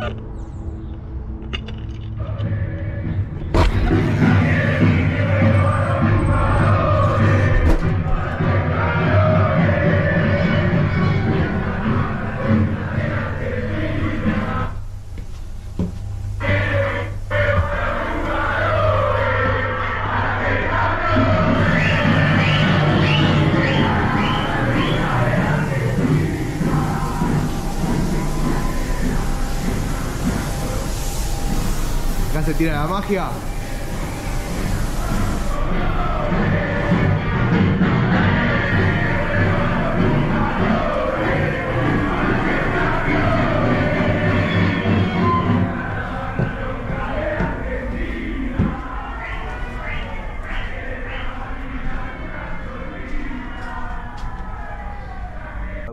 はい。la magia.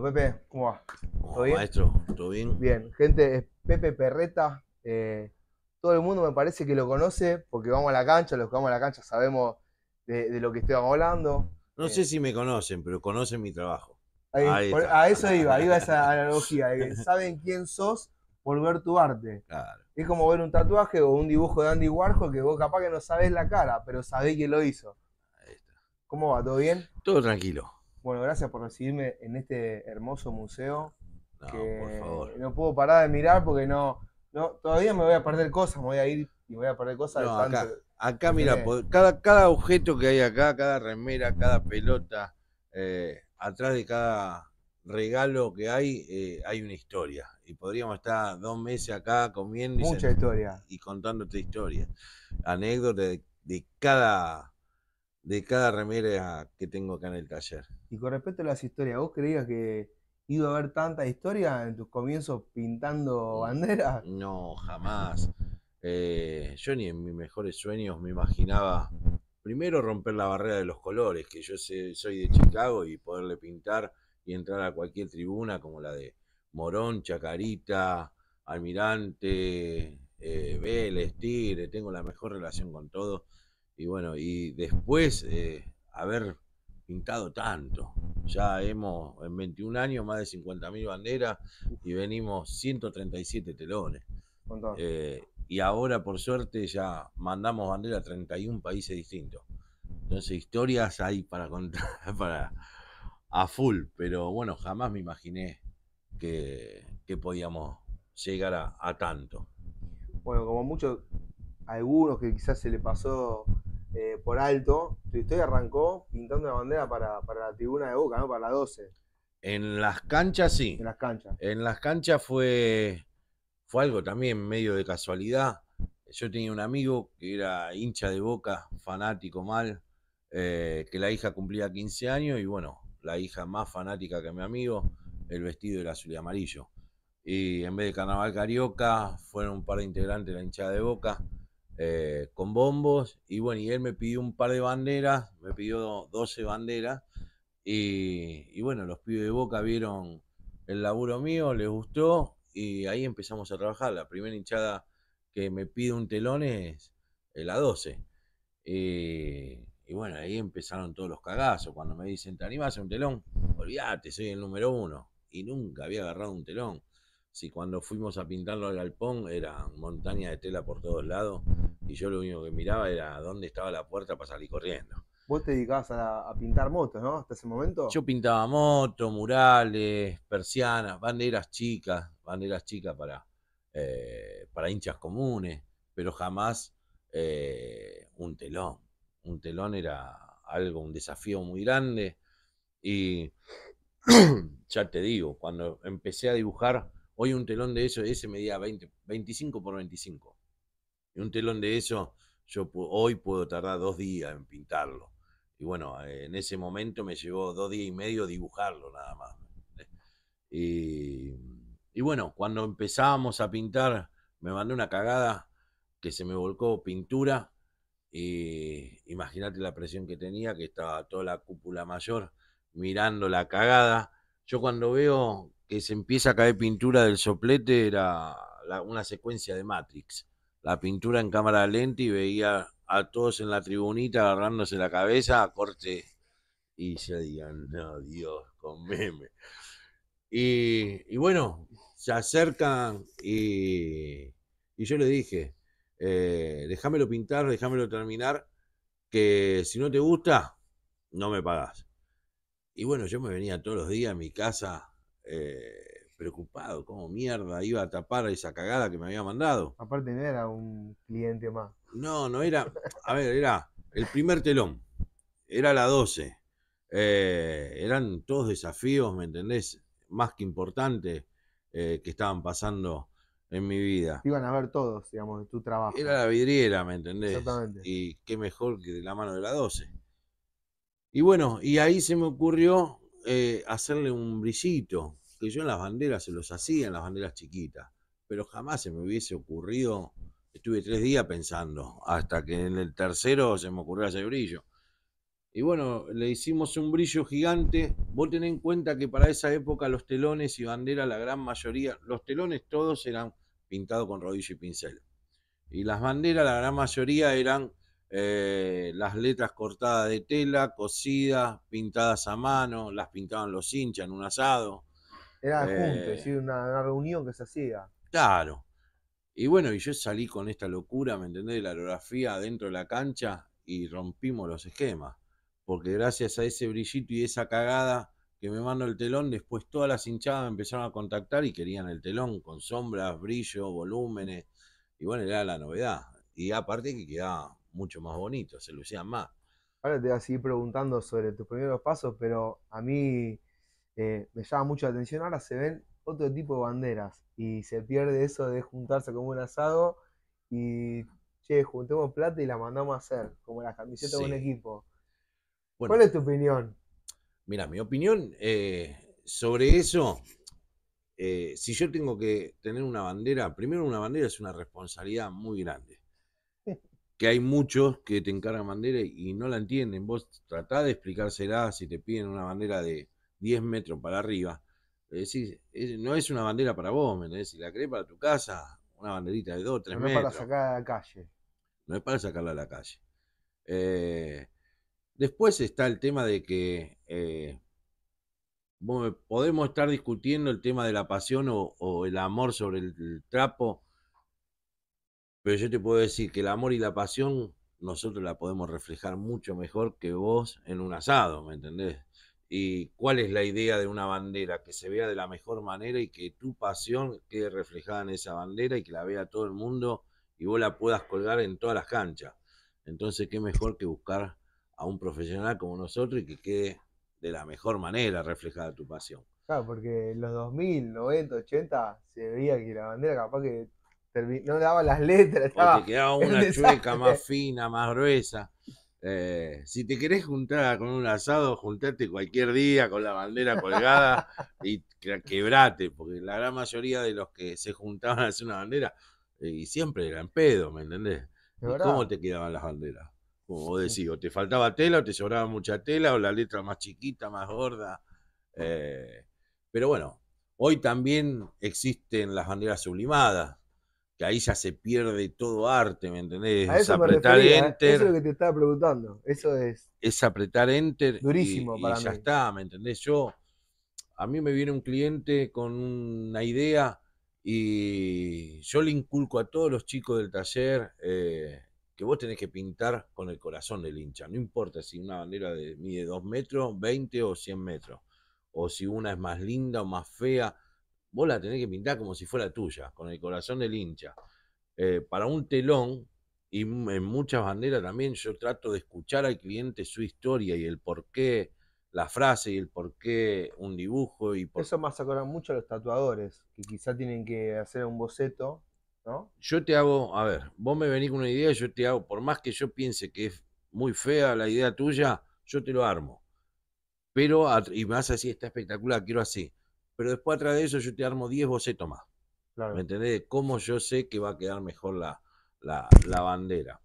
Pepe, ¿cómo va? ¿Todo Maestro, ¿todo bien? Bien, gente, es Pepe Perreta. Eh, todo el mundo me parece que lo conoce, porque vamos a la cancha, los que vamos a la cancha sabemos de, lo que estamos hablando. No eh, sé si me conocen, pero conocen mi trabajo. a eso iba, iba esa analogía, saben quién sos por ver tu arte. Es como ver un tatuaje o un dibujo de Andy Warhol que vos capaz que no sabés la cara, pero sabés quién lo hizo. ¿Cómo va? ¿Todo bien? Todo tranquilo. Bueno, gracias por recibirme en este hermoso museo. por favor. no puedo parar de mirar porque no, todavía me voy a perder cosas, me voy a ir y voy a perder cosas. acá, mira, pues, cada, cada objeto que hay acá, cada remera, cada pelota, eh, atrás de cada regalo que hay, eh, hay una historia. Y podríamos estar dos meses acá comiendo y, historia. y contándote historias, anécdotas cada de cada remera que tengo acá en el taller. Y con respecto a las historias, ¿vos creías que ido a ver tanta historia en tus comienzos pintando banderas? No, jamás. Eh, yo ni en mis mejores sueños me imaginaba primero romper la barrera de los colores, que yo soy de Chicago y poderle pintar y entrar a cualquier tribuna como la de Morón, Chacarita, Almirante, eh, Vélez, Tigre, tengo la mejor relación con todo. Y bueno, y después eh, haber pintado tanto. Ya hemos, en 21 años, más de 50.000 banderas y venimos 137 telones. Eh, y ahora, por suerte, ya mandamos bandera a 31 países distintos. Entonces, historias hay para contar, para a full, pero bueno, jamás me imaginé que, podíamos llegar a, a tanto. Bueno, como muchos, algunos que quizás se le pasó eh, por alto, tu historia arrancó pintando la bandera para, para, la tribuna de Boca, Para la 12. En las canchas sí. En las canchas. En las canchas fue, fue algo también medio de casualidad. Yo tenía un amigo que era hincha de Boca, fanático mal, eh, que la hija cumplía 15 años y bueno, la hija más fanática que mi amigo, el vestido era azul y amarillo. Y en vez de carnaval carioca, fueron un par de integrantes de la hinchada de Boca eh, con bombos. Y bueno, y él me pidió un par de banderas, me pidió 12 banderas. Y, bueno, los pibes de Boca vieron el laburo mío, les gustó y ahí empezamos a trabajar. La primera hinchada que me pide un telón es la 12. y bueno, ahí empezaron todos los cagazos. Cuando me dicen, ¿te animás a un telón? Olvídate, soy el número uno. Y nunca había agarrado un telón si cuando fuimos a pintarlo al galpón era montaña de tela por todos lados y yo lo único que miraba era dónde estaba la puerta para salir corriendo. Vos te dedicabas a, pintar motos, ¿no? Hasta ese momento. Yo pintaba motos, murales, persianas, banderas chicas, banderas chicas para, eh, para hinchas comunes, pero jamás eh, un telón. Un telón era algo, un desafío muy grande y ya te digo, cuando empecé a dibujar Hoy un telón de eso ese medía 20, 25 por 25. Y un telón de eso, yo hoy puedo tardar dos días en pintarlo. Y bueno, eh, en ese momento me llevó dos días y medio dibujarlo nada más. Y, bueno, cuando empezábamos a pintar, me mandó una cagada que se me volcó pintura. Y imagínate la presión que tenía, que estaba toda la cúpula mayor mirando la cagada. Yo cuando veo que se empieza a caer pintura del soplete era una secuencia de Matrix. La pintura en cámara lenta y veía a todos en la tribunita agarrándose la cabeza a corte y se digan, no, Dios, con meme. Y, bueno, se acercan y, yo le dije, eh, déjamelo pintar, déjamelo terminar, que si no te gusta, no me pagas. Y bueno, yo me venía todos los días a mi casa eh, preocupado, cómo mierda iba a tapar esa cagada que me había mandado. Aparte no era un cliente más. No, no era, a ver, era el primer telón, era la 12, eh, eran todos desafíos, ¿me entendés? Más que importantes eh, que estaban pasando en mi vida. iban a ver todos, digamos, en tu trabajo. Era la vidriera, ¿me entendés? Exactamente. Y qué mejor que de la mano de la 12. Y bueno, y ahí se me ocurrió eh, hacerle un brillito, que yo en las banderas se los hacía, en las banderas chiquitas, pero jamás se me hubiese ocurrido, estuve tres días pensando, hasta que en el tercero se me ocurrió hacer brillo. Y bueno, le hicimos un brillo gigante. Vos tenés en cuenta que para esa época los telones y banderas, la gran mayoría, los telones todos eran pintados con rodillo y pincel. Y las banderas, la gran mayoría, eran eh, las letras cortadas de tela, cosidas, pintadas a mano, las pintaban los hinchas en un asado. Era es eh, una, reunión que se hacía. Claro. Y bueno, y yo salí con esta locura, ¿me entendés? La orografía dentro de la cancha y rompimos los esquemas. Porque gracias a ese brillito y esa cagada que me mandó el telón, después todas las hinchadas me empezaron a contactar y querían el telón con sombras, brillo, volúmenes. Y bueno, era la novedad. Y aparte que quedaba mucho más bonito, se lucían más. Ahora te voy a seguir preguntando sobre tus primeros pasos, pero a mí eh, me llama mucho la atención. Ahora se ven otro tipo de banderas y se pierde eso de juntarse como un asado y, che, juntemos plata y la mandamos a hacer, como la camiseta de un equipo. ¿Cuál es tu opinión? Mira, mi opinión eh, sobre eso, eh, si yo tengo que tener una bandera, primero una bandera es una responsabilidad muy grande que hay muchos que te encargan bandera y no la entienden. Vos tratá de explicársela si te piden una bandera de 10 metros para arriba. Decís, no es una bandera para vos, ¿me Si la crees para tu casa, una banderita de 2, 3 metros. No es para sacarla a la calle. No es para sacarla a la calle. Eh, después está el tema de que eh, podemos estar discutiendo el tema de la pasión o, el amor sobre el trapo pero yo te puedo decir que el amor y la pasión nosotros la podemos reflejar mucho mejor que vos en un asado, ¿me entendés? y cuál es la idea de una bandera, que se vea de la mejor manera y que tu pasión quede reflejada en esa bandera y que la vea todo el mundo y vos la puedas colgar en todas las canchas. Entonces, qué mejor que buscar a un profesional como nosotros y que quede de la mejor manera reflejada tu pasión. Claro, porque en los 2000, 90, 80 se veía que la bandera capaz que no daba las letras. Estaba te quedaba una chueca más fina, más gruesa. Eh, si te querés juntar con un asado, juntate cualquier día con la bandera colgada y quebrate, porque la gran mayoría de los que se juntaban a hacer una bandera, eh, y siempre eran pedo, ¿me entendés? ¿Cómo te quedaban las banderas? Como vos o te faltaba tela, o te sobraba mucha tela, o la letra más chiquita, más gorda. Eh, pero bueno, hoy también existen las banderas sublimadas, que ahí ya se pierde todo arte, ¿me entendés? A ¿eh? eso es apretar enter. Eso es lo que te estaba preguntando. Eso es. Es apretar enter. Durísimo para mí. ya está, ¿me entendés? Yo, a mí me viene un cliente con una idea y yo le inculco a todos los chicos del taller eh, que vos tenés que pintar con el corazón del hincha. No importa si una bandera de, mide 2 metros, 20 o 100 metros. O si una es más linda o más fea vos la tenés que pintar como si fuera tuya, con el corazón del hincha. Eh, para un telón, y en muchas banderas también, yo trato de escuchar al cliente su historia y el por qué, la frase y el por qué un dibujo. y por... Eso más mucho a los tatuadores, que quizá tienen que hacer un boceto, ¿no? Yo te hago, a ver, vos me venís con una idea, yo te hago, por más que yo piense que es muy fea la idea tuya, yo te lo armo. Pero, y me vas así, está espectacular, quiero así pero después atrás de eso yo te armo 10 bocetos más. ¿Me entendés? cómo yo sé que va a quedar mejor la, la, bandera.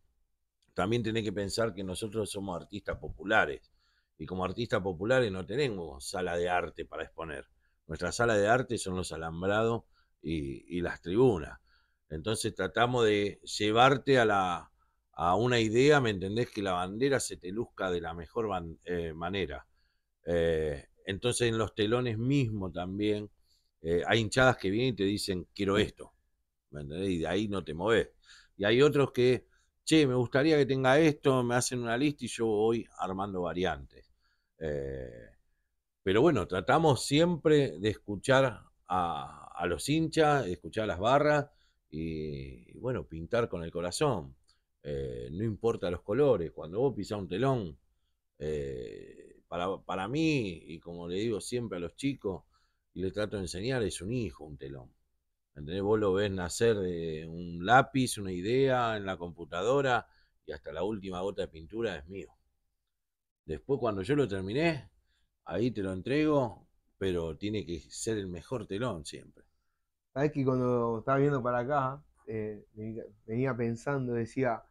También tenés que pensar que nosotros somos artistas populares y como artistas populares no tenemos sala de arte para exponer. Nuestra sala de arte son los alambrados y, las tribunas. Entonces tratamos de llevarte a, la, a una idea, ¿me entendés? Que la bandera se te luzca de la mejor eh, manera. Eh, entonces en los telones mismo también eh, hay hinchadas que vienen y te dicen, quiero esto. ¿Me entendés? Y de ahí no te mueves Y hay otros que, che, me gustaría que tenga esto, me hacen una lista y yo voy armando variantes. Eh, pero bueno, tratamos siempre de escuchar a, los hinchas, escuchar a las barras y, bueno, pintar con el corazón. Eh, no importa los colores, cuando vos pisás un telón, para, mí, y como le digo siempre a los chicos, y le trato de enseñar, es un hijo, un telón. ¿Entendés? Vos lo ves nacer de un lápiz, una idea en la computadora, y hasta la última gota de pintura es mío. Después, cuando yo lo terminé, ahí te lo entrego, pero tiene que ser el mejor telón siempre. Sabes que cuando estaba viendo para acá, eh, venía pensando, decía,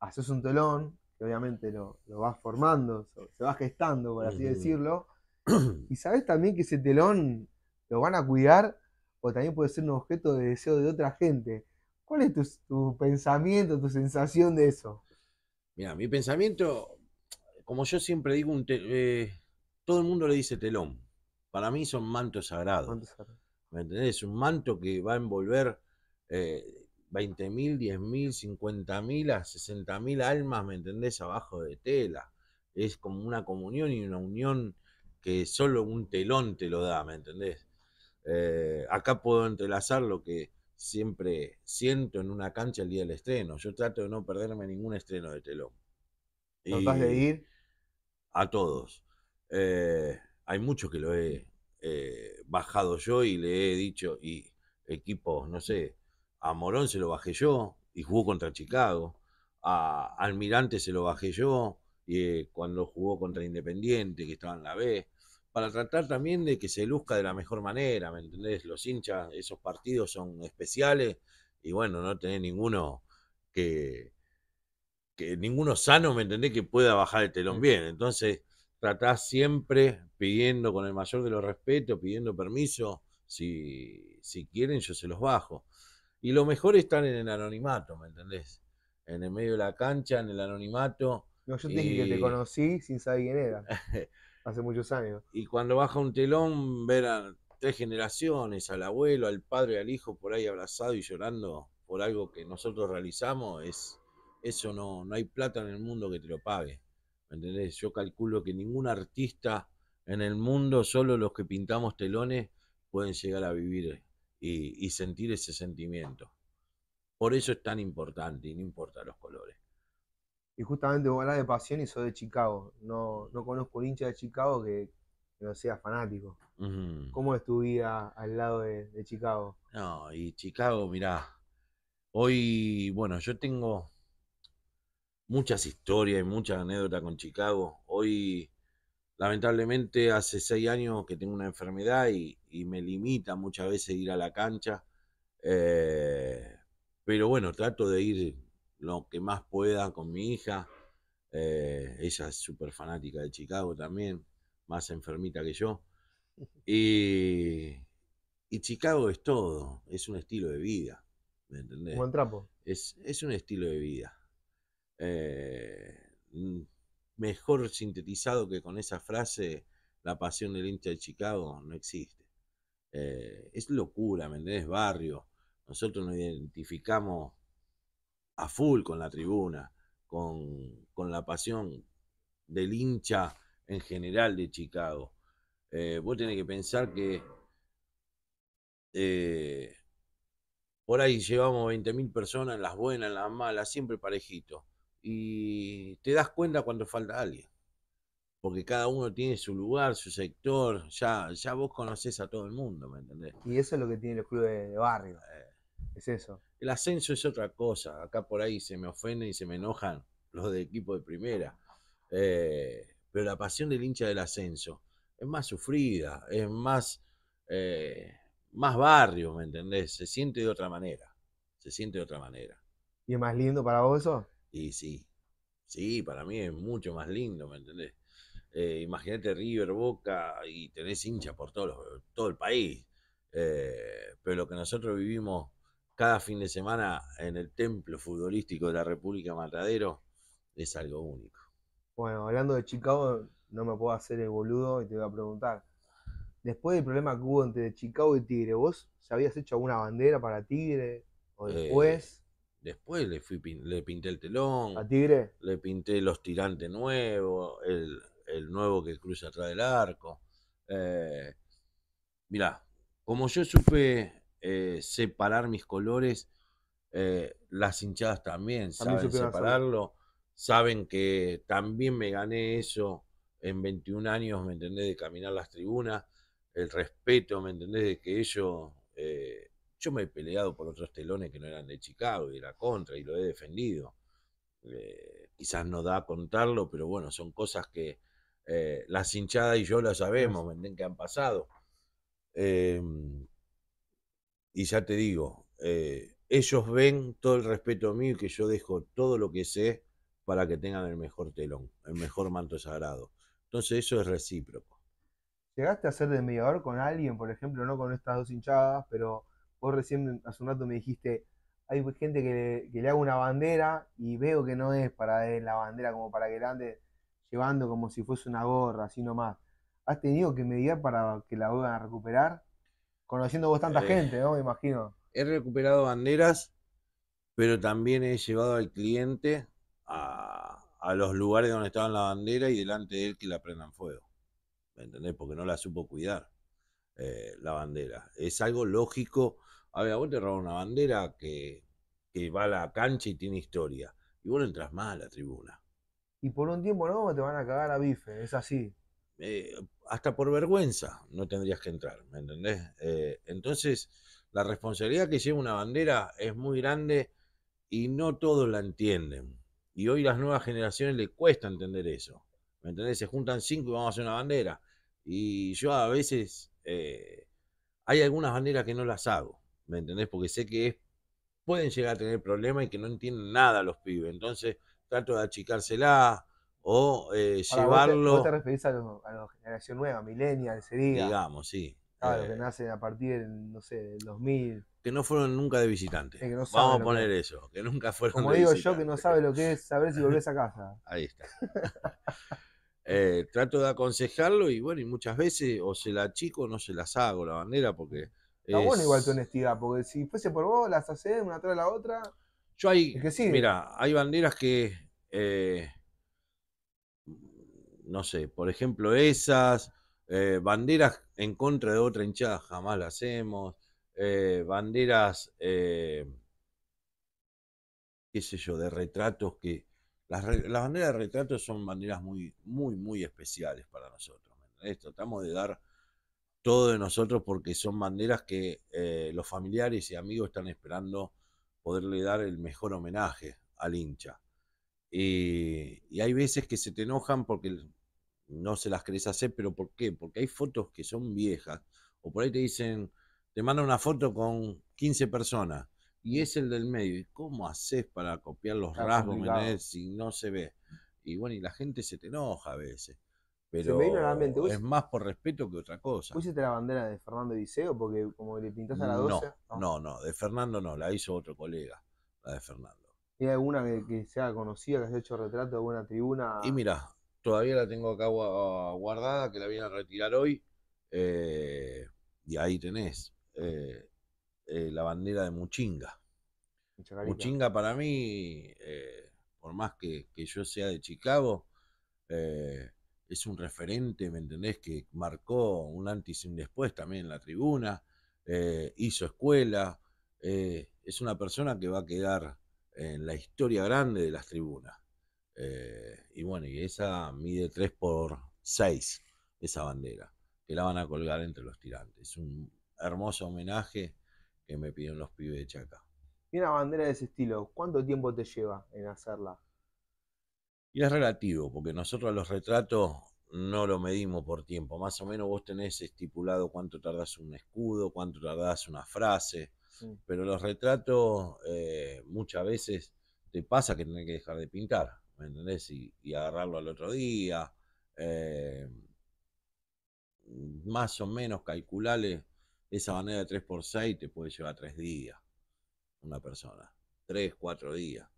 haces ah, un telón, obviamente lo, lo vas formando, se va gestando, por así decirlo. Y sabes también que ese telón lo van a cuidar o también puede ser un objeto de deseo de otra gente. ¿Cuál es tu, pensamiento, tu sensación de eso? Mira, mi pensamiento, como yo siempre digo, eh, todo el mundo le dice telón. Para mí son mantos sagrados. Manto sagrado. ¿Me entendés? Un manto que va a envolver eh, 20.000, mil, 50.000, mil, a almas, ¿me entendés? Abajo de tela. Es como una comunión y una unión que solo un telón te lo da, ¿me entendés? Eh, acá puedo entrelazar lo que siempre siento en una cancha el día del estreno. Yo trato de no perderme ningún estreno de telón. de ir? A todos. Eh, hay muchos que lo he eh, bajado yo y le he dicho, y equipos, no sé, a Morón se lo bajé yo y jugó contra Chicago. A Almirante se lo bajé yo y, eh, cuando jugó contra Independiente, que estaba en la B. Para tratar también de que se luzca de la mejor manera, ¿me entendés? Los hinchas, esos partidos son especiales y bueno, no tener ninguno que, que ninguno sano, ¿me entendés? Que pueda bajar el telón mm. bien. Entonces, tratás siempre pidiendo con el mayor de los respetos, pidiendo permiso. Si, si quieren, yo se los bajo. Y lo mejor están en el anonimato, ¿me entendés? En el medio de la cancha, en el anonimato. yo te dije que te conocí sin saber quién era. hace muchos años. Y cuando baja un telón, ver a tres generaciones, al abuelo, al padre, al hijo por ahí abrazado y llorando por algo que nosotros realizamos, es eso no, no hay plata en el mundo que te lo pague. ¿Me entendés? Yo calculo que ningún artista en el mundo, solo los que pintamos telones, pueden llegar a vivir y, sentir ese sentimiento. Por eso es tan importante y no importa los colores. Y justamente vos hablas de pasión y soy de Chicago. No, conozco un hincha de Chicago que, no sea fanático. ¿Cómo es tu vida al lado de, Chicago? No, y Chicago, mirá, hoy, bueno, yo tengo muchas historias y muchas anécdotas con Chicago. Hoy, lamentablemente, hace seis años que tengo una enfermedad y, y me limita muchas veces ir a la cancha. Eh, pero bueno, trato de ir lo que más pueda con mi hija. Eh, ella es súper fanática de Chicago también, más enfermita que yo. Y, Chicago es todo, es un estilo de vida. ¿Me entendés? Buen trapo. Es, un estilo de vida. Eh, mejor sintetizado que con esa frase, la pasión del hincha de Chicago no existe. Eh, es locura, ¿me Barrio. Nosotros nos identificamos a full con la tribuna, con, la pasión del hincha en general de Chicago. Eh, vos tenés que pensar que eh, por ahí llevamos 20.000 personas, las buenas, las malas, siempre parejito. Y te das cuenta cuando falta alguien porque cada uno tiene su lugar, su sector, ya, ya vos conocés a todo el mundo, ¿me entendés? Y eso es lo que tiene los clubes de barrio, eh. es eso. El ascenso es otra cosa, acá por ahí se me ofenden y se me enojan los de equipo de primera, eh, pero la pasión del hincha del ascenso es más sufrida, es más, eh, más barrio, ¿me entendés? Se siente de otra manera, se siente de otra manera. ¿Y es más lindo para vos eso? Y sí, sí, para mí es mucho más lindo, ¿me entendés? Eh, imagínate River, Boca y tenés hincha por todo, todo el país. Eh, pero lo que nosotros vivimos cada fin de semana en el templo futbolístico de la República Matadero es algo único. Bueno, hablando de Chicago, no me puedo hacer el boludo y te voy a preguntar. Después del problema que hubo entre Chicago y Tigre, ¿vos habías hecho alguna bandera para Tigre? ¿O después? Eh, después le, fui, le pinté el telón. ¿A Tigre? Le pinté los tirantes nuevos, el, el nuevo que cruza atrás del arco. Eh, mirá, como yo supe eh, separar mis colores, eh, las hinchadas también, saben separarlo, saben que también me gané eso en 21 años, ¿me entendés? De caminar las tribunas, el respeto, ¿me entendés? De que ellos... yo me he peleado por otros telones que no eran de Chicago y era contra y lo he defendido. quizás no da a contarlo, pero bueno, son cosas que eh, las hinchadas y yo la sabemos, que han pasado. Em, y ya te digo, eh, ellos ven todo el respeto mío y que yo dejo todo lo que sé para que tengan el mejor telón, el mejor manto sagrado. Entonces eso es recíproco. ¿Llegaste a ser de mediador con alguien, por ejemplo, no con estas dos hinchadas, pero vos recién hace un rato me dijiste, hay gente que le, hago una bandera y veo que no es para la bandera como para que grande ande llevando como si fuese una gorra, así nomás. ¿Has tenido que mediar para que la vuelvan a recuperar? Conociendo vos tanta eh, gente, ¿no? Me imagino. He recuperado banderas, pero también he llevado al cliente a, los lugares donde estaban la bandera y delante de él que la prendan fuego. ¿Me entendés? Porque no la supo cuidar eh, la bandera. Es algo lógico. A ver, vos te una bandera que, que va a la cancha y tiene historia. Y vos no entras más a la tribuna y por un tiempo no te van a cagar a bife, es así. Eh, hasta por vergüenza no tendrías que entrar, ¿me entendés? Eh, entonces, la responsabilidad que lleva una bandera es muy grande y no todos la entienden. Y hoy las nuevas generaciones les cuesta entender eso. ¿Me entendés? Se juntan cinco y vamos a hacer una bandera. Y yo a veces eh, hay algunas banderas que no las hago. ¿Me entendés? Porque sé que pueden llegar a tener problemas y que no entienden nada los pibes. Entonces, trato de achicársela o eh, llevarlo. te, referís a, la generación nueva, ese día Digamos, sí. Claro, ah, eh. que nace a partir del, no sé, del 2000. Que no fueron nunca de visitantes. Vamos a poner eso, que nunca fueron Como digo yo, que no sabe lo que es saber si volvés a casa. Ahí está. Eh, trato de aconsejarlo y bueno, y muchas veces o se la achico o no se las hago la bandera porque. Está bueno igual tu honestidad, porque si fuese por vos, las haces una tras la otra hay, mira, hay banderas que, eh, no sé, por ejemplo esas, eh, banderas en contra de otra hinchada jamás las hacemos, eh, banderas, qué sé yo, de retratos que... Las, banderas de retratos son banderas muy, muy, muy especiales para nosotros. Tratamos de dar todo de nosotros porque son banderas que los familiares y amigos están esperando poderle dar el mejor homenaje al hincha. Eh, y hay veces que se te enojan porque no se las crees hacer, pero ¿por qué? Porque hay fotos que son viejas. O por ahí te dicen, te mandan una foto con 15 personas y mm. es el del medio. cómo haces para copiar los rasgos eh, si no se ve? Y bueno, y la gente se te enoja a veces. Pero es más por respeto que otra cosa. ¿Pusiste la bandera de Fernando Diceo? Porque como le pintaste a la 12. No, no, no, de Fernando no, la hizo otro colega, la de Fernando. ¿Y alguna que, que sea conocida, que haya hecho retrato de alguna tribuna? Y mira, todavía la tengo acá guardada, que la viene a retirar hoy. Eh, y ahí tenés eh, eh, la bandera de Muchinga. Muchinga para mí, por más que, que, yo sea de Chicago, es un referente, ¿me entendés? Que marcó un antes y un después también en la tribuna, eh, hizo escuela, eh, es una persona que va a quedar en la historia grande de las tribunas. Eh, y bueno, y esa mide 3 por 6, esa bandera, que la van a colgar entre los tirantes. Es un hermoso homenaje que me piden los pibes de Chacá. Y una bandera de ese estilo, ¿cuánto tiempo te lleva en hacerla? Y es relativo, porque nosotros los retratos no lo medimos por tiempo. Más o menos vos tenés estipulado cuánto tardás un escudo, cuánto tardás una frase. Mm. Pero los retratos eh, muchas veces te pasa que tenés que dejar de pintar, ¿me entendés? Y, agarrarlo al otro día. Eh, más o menos calcularle esa manera de 3x6 te puede llevar 3 días una persona. 3, 4 días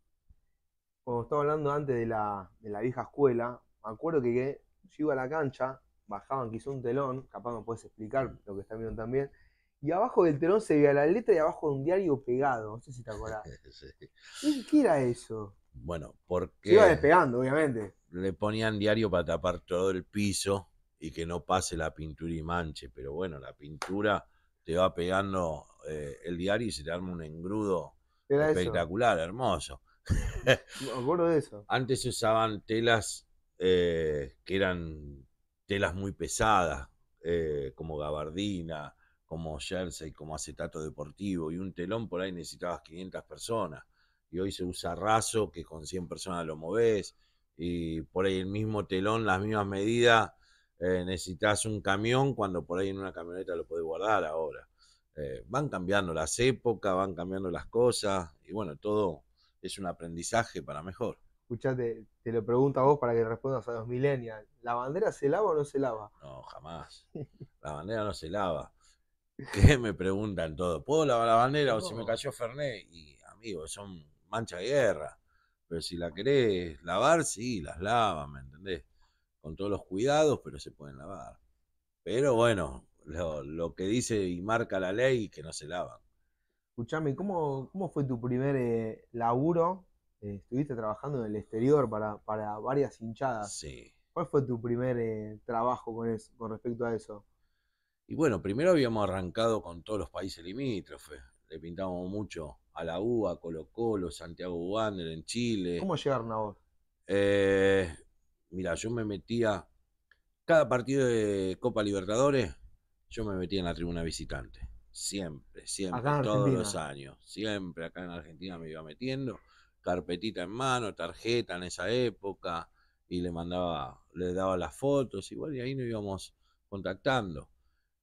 cuando estaba hablando antes de la, de la vieja escuela, me acuerdo que, yo iba a la cancha, bajaban quizá un telón, capaz me puedes explicar lo que están viendo también, y abajo del telón se veía la letra y abajo un diario pegado, no sé si te acordás. ¿Qué era eso? Bueno, porque... Se iba despegando, obviamente. Le ponían diario para tapar todo el piso y que no pase la pintura y manche, pero bueno, la pintura te va pegando eh, el diario y se te arma un engrudo espectacular, hermoso. de eso. Antes se usaban telas eh, que eran telas muy pesadas, eh, como gabardina, como jersey, como acetato deportivo, y un telón por ahí necesitabas 500 personas. Y hoy se usa raso, que con 100 personas lo moves, y por ahí el mismo telón, las mismas medidas, eh, necesitas un camión cuando por ahí en una camioneta lo podés guardar ahora. van cambiando las épocas, van cambiando las cosas, y bueno, todo es un aprendizaje para mejor. Escuchate, te lo pregunto a vos para que respondas a los millennials. ¿La bandera se lava o no se lava? No, jamás. La bandera no se lava. ¿Qué me preguntan todo? ¿Puedo lavar la bandera o se me cayó Ferné Y amigos, son mancha de guerra. Pero si la querés lavar, sí, las lavan, ¿me entendés? Con todos los cuidados, pero se pueden lavar. Pero bueno, lo, que dice y marca la ley que no se lavan. Escuchame, ¿cómo, cómo fue tu primer eh, laburo? Eh, estuviste trabajando en el exterior para, varias hinchadas. Sí. ¿Cuál fue tu primer eh, trabajo con, con respecto a eso? Y bueno, primero habíamos arrancado con todos los países limítrofes. Le pintábamos mucho a la UA, Colo Colo, Santiago Wander en Chile. ¿Cómo llegaron a vos? Eh, mira, yo me metía cada partido de Copa Libertadores, yo me metía en la tribuna visitante. Siempre, siempre, todos los años. Siempre acá en Argentina me iba metiendo, carpetita en mano, tarjeta en esa época, y le mandaba, le daba las fotos, igual, y ahí nos íbamos contactando.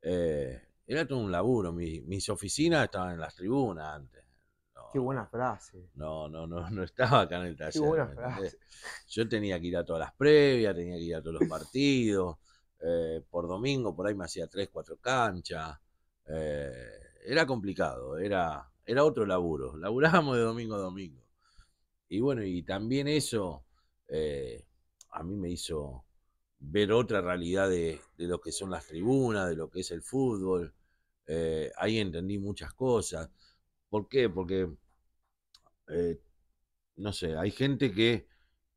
Eh, era todo un laburo, mis oficinas estaban en las tribunas antes. Qué buena frase. No, no, no, no estaba acá en el taller. Qué buena frase. Yo tenía que ir a todas las previas, tenía que ir a todos los partidos. Eh, por domingo, por ahí me hacía tres, cuatro canchas. Eh, era complicado, era, era otro laburo. Laburábamos de domingo a domingo. Y bueno, y también eso eh, a mí me hizo ver otra realidad de, lo que son las tribunas, de lo que es el fútbol. Eh, ahí entendí muchas cosas. ¿Por qué? Porque, no sé, hay gente que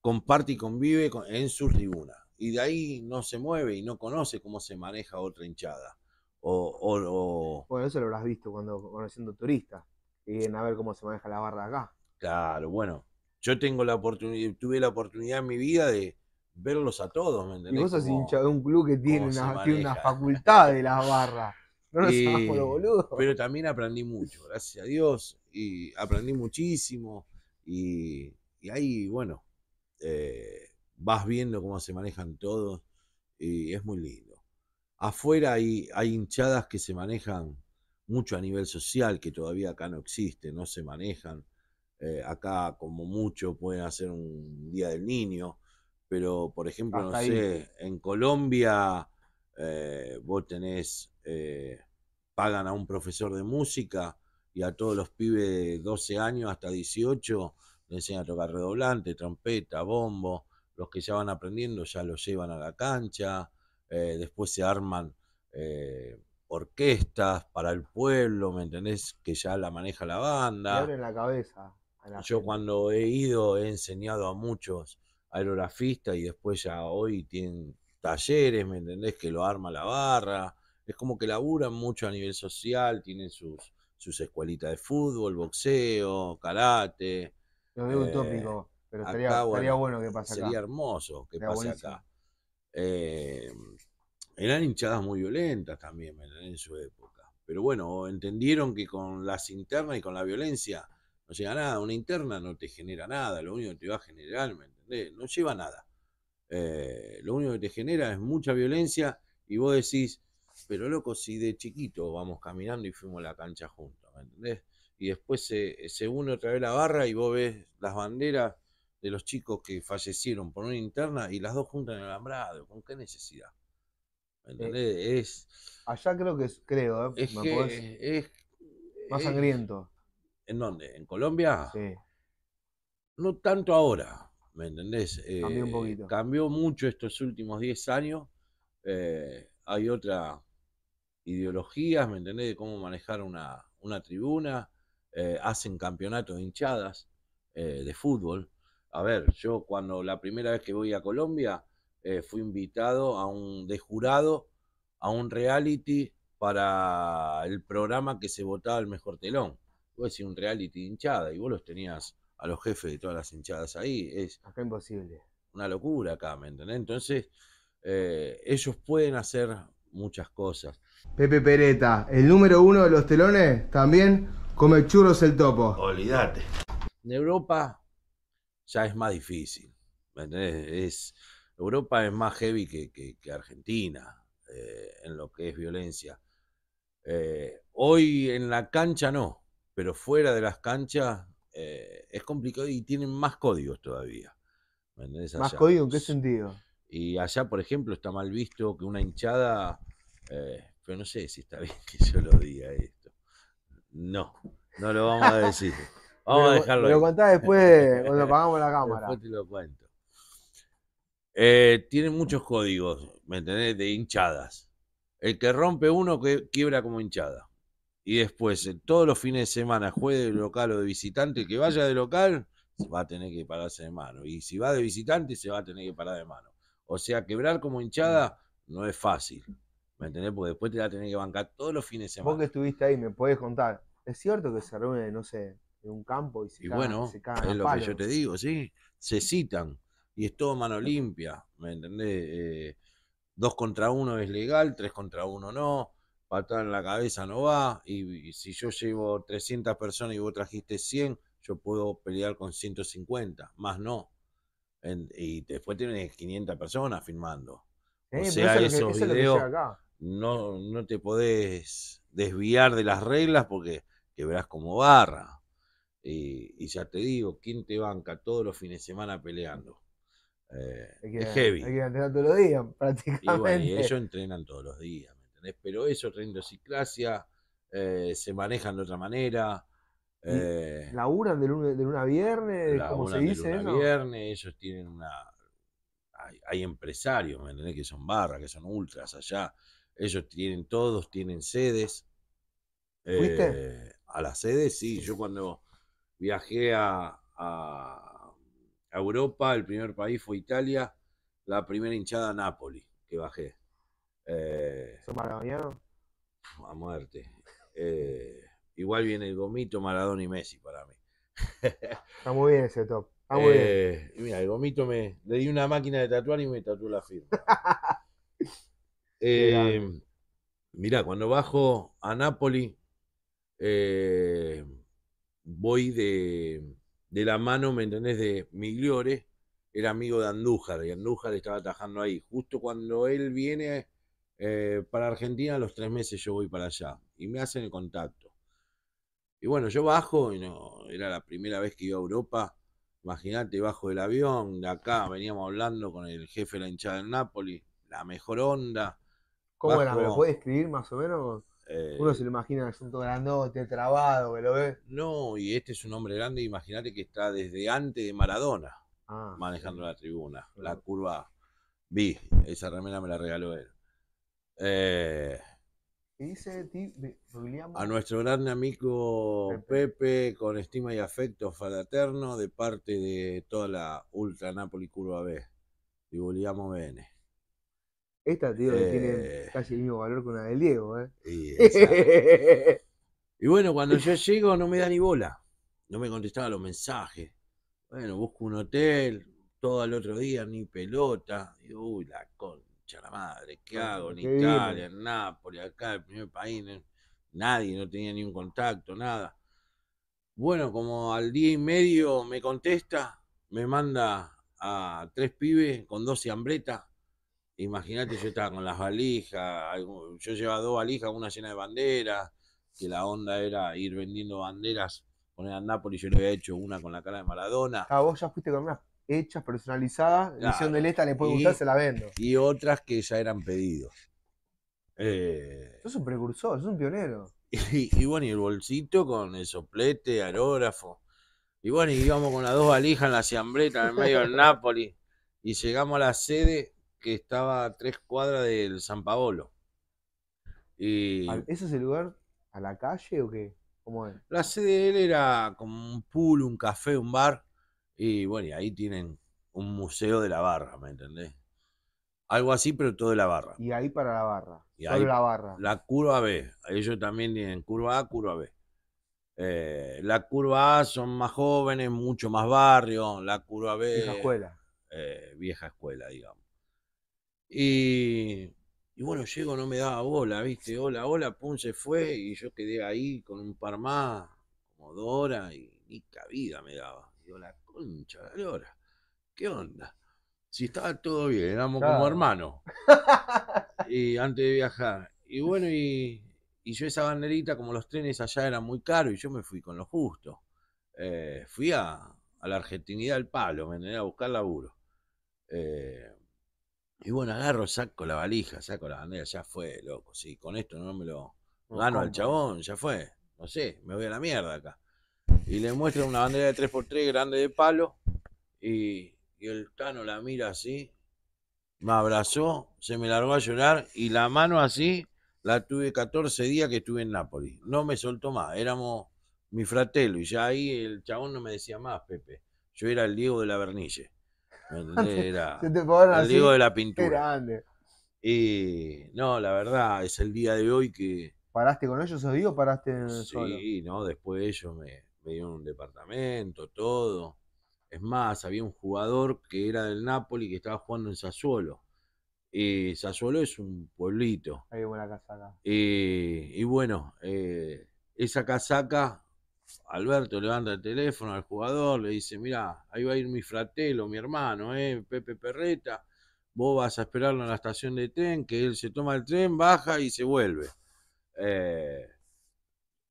comparte y convive en su tribuna y de ahí no se mueve y no conoce cómo se maneja otra hinchada. O, Bueno, eso lo habrás visto cuando conociendo turista Y vienen a ver cómo se maneja la barra acá. Claro, bueno. Yo tengo la oportunidad, tuve la oportunidad en mi vida de verlos a todos, ¿me entendés? Y sos un club que tiene una, facultad de las barras. No los boludos. Pero también aprendí mucho, gracias a Dios. Y aprendí muchísimo. Y, ahí, bueno, eh, vas viendo cómo se manejan todos. Y es muy lindo. Afuera hay, hay hinchadas que se manejan mucho a nivel social, que todavía acá no existe, no se manejan. Eh, acá como mucho pueden hacer un Día del Niño, pero por ejemplo, no sé, en Colombia eh, vos tenés, eh, pagan a un profesor de música y a todos los pibes de 12 años hasta 18 les enseñan a tocar redoblante, trompeta, bombo, los que ya van aprendiendo ya los llevan a la cancha, eh, después se arman eh, orquestas para el pueblo, ¿me entendés? Que ya la maneja la banda. abren la cabeza. Yo cuando he ido he enseñado a muchos aerografistas y después ya hoy tienen talleres, ¿me entendés? Que lo arma la barra. Es como que laburan mucho a nivel social, tienen sus, escuelitas de fútbol, boxeo, karate. Lo veo utópico, eh, pero estaría, bueno, que pase acá. Sería hermoso que pase acá. Eh, eran hinchadas muy violentas también en su época. Pero bueno, entendieron que con las internas y con la violencia no llega nada. Una interna no te genera nada, lo único que te va a generar, ¿me entendés? No lleva nada. Eh, lo único que te genera es mucha violencia y vos decís, pero loco, si de chiquito vamos caminando y fuimos a la cancha juntos, Y después se, se une otra vez la barra y vos ves las banderas de los chicos que fallecieron por una interna y las dos juntan el alambrado. ¿Con qué necesidad? Eh, ¿Entendés? es. Allá creo que es, creo, ¿eh? más sangriento. ¿En dónde? ¿En Colombia? Sí. No tanto ahora, ¿me entendés? cambió un eh, poquito. Cambió mucho estos últimos 10 años. hay otra ideologías, ¿me entendés? De cómo manejar una, una tribuna. hacen campeonatos de hinchadas de fútbol. A ver, yo cuando la primera vez que voy a Colombia, eh, fui invitado a un, de jurado a un reality para el programa que se votaba el mejor telón. Vos decís un reality hinchada y vos los tenías a los jefes de todas las hinchadas ahí. Es acá imposible. Una locura acá, ¿me entendés? Entonces, eh, ellos pueden hacer muchas cosas. Pepe Pereta, el número uno de los telones, también come churros el topo. Olvídate. En Europa ya es más difícil. es, Europa es más heavy que, Argentina eh, en lo que es violencia. Eh, hoy en la cancha no, pero fuera de las canchas eh, es complicado y tienen más códigos todavía. ¿Más códigos en qué sentido? Y allá, por ejemplo, está mal visto que una hinchada, pero no sé si está bien que yo lo diga esto. No, no lo vamos a decir. Vamos a dejarlo. Te lo contás después cuando apagamos la cámara. Después te lo cuento. Eh, tiene muchos códigos, ¿me entendés? De hinchadas. El que rompe uno que quiebra como hinchada. Y después, eh, todos los fines de semana, juegue de local o de visitante, el que vaya de local va a tener que pararse de mano. Y si va de visitante, se va a tener que parar de mano. O sea, quebrar como hinchada no es fácil. ¿Me entendés? Porque después te va a tener que bancar todos los fines de semana. Vos que estuviste ahí, me podés contar. ¿Es cierto que se reúne, no sé, de un campo y se bueno, es lo que yo te digo, sí, se citan y es todo mano limpia, ¿me entendés? Eh, dos contra uno es legal, tres contra uno no, patada en la cabeza no va, y, si yo llevo 300 personas y vos trajiste 100, yo puedo pelear con 150, más no. y después tienes 500 personas firmando. o eh, sea, esos videos no, no te podés desviar de las reglas porque te verás como barra. Y, ya te digo, ¿quién te banca todos los fines de semana peleando? Eh, es heavy. Hay que entrenar todos los días, prácticamente. Y, bueno, ellos entrenan todos los días, ¿me entendés? Pero eso, trendociclasia, eh, se manejan de otra manera. Eh, ¿Laburan de luna, a viernes? ¿Cómo se dice? De luna a viernes, ellos tienen una. Hay, empresarios, ¿me entendés? Que son barras, que son ultras allá. Ellos tienen todos, tienen sedes. ¿Fuiste? Eh, a las sedes, sí. Yo cuando viajé a, Europa, el primer país fue Italia, la primera hinchada Nápoles, que bajé. Eh, maradoniano? A muerte. Eh, igual viene el gomito, Maradona y Messi para mí. Está muy bien ese top. Está muy bien. Eh, mira, el gomito me. Le di una máquina de tatuar y me tatuó la firma. eh, mirá, cuando bajo a Napoli. Eh, voy de, la mano, ¿me entendés? De Migliore, era amigo de Andújar, y Andújar estaba trabajando ahí. Justo cuando él viene eh, para Argentina, a los tres meses yo voy para allá, y me hacen el contacto. Y bueno, yo bajo, y no, era la primera vez que iba a Europa, imagínate, bajo del avión, de acá veníamos hablando con el jefe de la hinchada del Napoli, la mejor onda. ¿Cómo era? ¿Me lo puede escribir más o menos? Uno eh, se lo imagina asunto grandote, trabado, que lo ve. No, y este es un hombre grande, imagínate que está desde antes de Maradona ah, manejando la tribuna, la curva vi esa remera me la regaló él. Eh, a nuestro gran amigo Pepe. con estima y afecto fraterno, de parte de toda la Ultra Napoli Curva B, divulgamos bene esta, tío, tiene eh. casi el mismo valor que una del Diego, ¿eh? y bueno, cuando yo llego no me da ni bola. No me contestaba los mensajes. Bueno, busco un hotel, todo el otro día, ni pelota. Y, uy, la concha, la madre, ¿qué hago? En Italia, en Nápoles, acá, el primer país. nadie, no tenía ni un contacto, nada. Bueno, como al día y medio me contesta, me manda a tres pibes con doce hambretas Imagínate, yo estaba con las valijas, yo llevaba dos valijas, una llena de banderas, que la onda era ir vendiendo banderas, poner a Nápoles, yo le había hecho una con la cara de Maradona. Ah, vos ya fuiste con unas hechas, personalizadas, claro. edición de esta, le puede gustarse se la vendo. Y otras que ya eran pedidos. Eh... Sos un precursor, sos un pionero. Y, bueno, y el bolsito con el soplete, aerógrafo. Y bueno, y íbamos con las dos valijas en la siambreta en medio del Nápoles. Y llegamos a la sede que estaba a tres cuadras del San Paolo. Y... ¿Ese es el lugar? ¿A la calle o qué? ¿Cómo es? La sede de él era como un pool, un café, un bar. Y bueno, y ahí tienen un museo de la barra, ¿me entendés? Algo así, pero todo de la barra. Y ahí para la barra. Y ahí, la barra. La curva B. Ellos también tienen curva A, curva B. Eh, la curva A son más jóvenes, mucho más barrio. La curva B. Vieja escuela. Eh, vieja escuela, digamos. Y, bueno, llego, no me daba bola, ¿viste? Hola, hola, pum, se fue y yo quedé ahí con un par más, como Dora. y ni cabida me daba. Digo, la concha, de ¿qué onda? Si estaba todo bien, éramos como hermanos. y antes de viajar. Y bueno, y, y, yo esa banderita, como los trenes allá eran muy caros, y yo me fui con lo justo. Eh, fui a, la Argentinidad del palo, me a buscar laburo. Eh, y bueno, agarro, saco la valija, saco la bandera, ya fue, loco. Sí, con esto no me lo gano al chabón, ya fue. No sé, me voy a la mierda acá. Y le muestro una bandera de 3x3 grande de palo. Y, el Tano la mira así. Me abrazó, se me largó a llorar. Y la mano así la tuve 14 días que estuve en Nápoles. No me soltó más. Éramos mi fratelo. Y ya ahí el chabón no me decía más, Pepe. Yo era el Diego de la Bernille Era el Diego de la pintura. Y no, la verdad, es el día de hoy que. ¿Paraste con ellos, os digo, paraste sí, Sí, no, después ellos me, dieron un departamento, todo. Es más, había un jugador que era del Napoli que estaba jugando en Sassuolo. Y Sassuolo es un pueblito. Hay buena casaca. Y, bueno, eh, esa casaca Alberto levanta el teléfono al jugador, le dice, mira, ahí va a ir mi fratelo, mi hermano, eh, Pepe Perreta, vos vas a esperarlo en la estación de tren, que él se toma el tren, baja y se vuelve. Eh,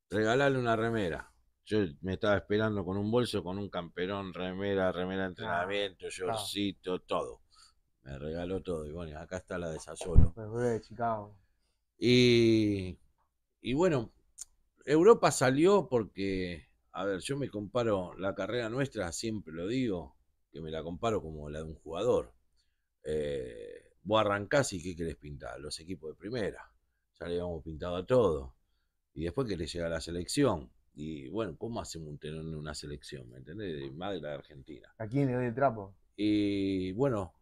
regalarle una remera. Yo me estaba esperando con un bolso, con un camperón, remera, remera de entrenamiento, yocito, todo. Me regaló todo. Y bueno, acá está la de Y, y bueno, Europa salió porque, a ver, yo me comparo, la carrera nuestra, siempre lo digo, que me la comparo como la de un jugador. Eh, vos arrancás y ¿qué querés pintar? Los equipos de primera. Ya le habíamos pintado a todo. Y después que le llega la selección. Y bueno, ¿cómo hacemos un en una selección? ¿Me entendés? de la de Argentina. ¿A quién le doy el trapo? Y bueno,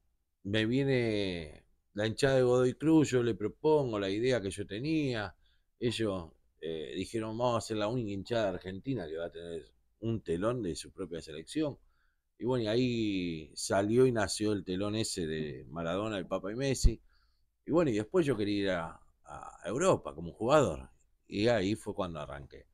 me viene la hinchada de Godoy Cruz, yo le propongo la idea que yo tenía. Ellos eh, dijeron, vamos a ser la única hinchada argentina que va a tener un telón de su propia selección. Y bueno, y ahí salió y nació el telón ese mm. de Maradona, el Papa y Messi. Y bueno, y después yo quería ir a, a Europa como jugador. Y ahí fue cuando arranqué.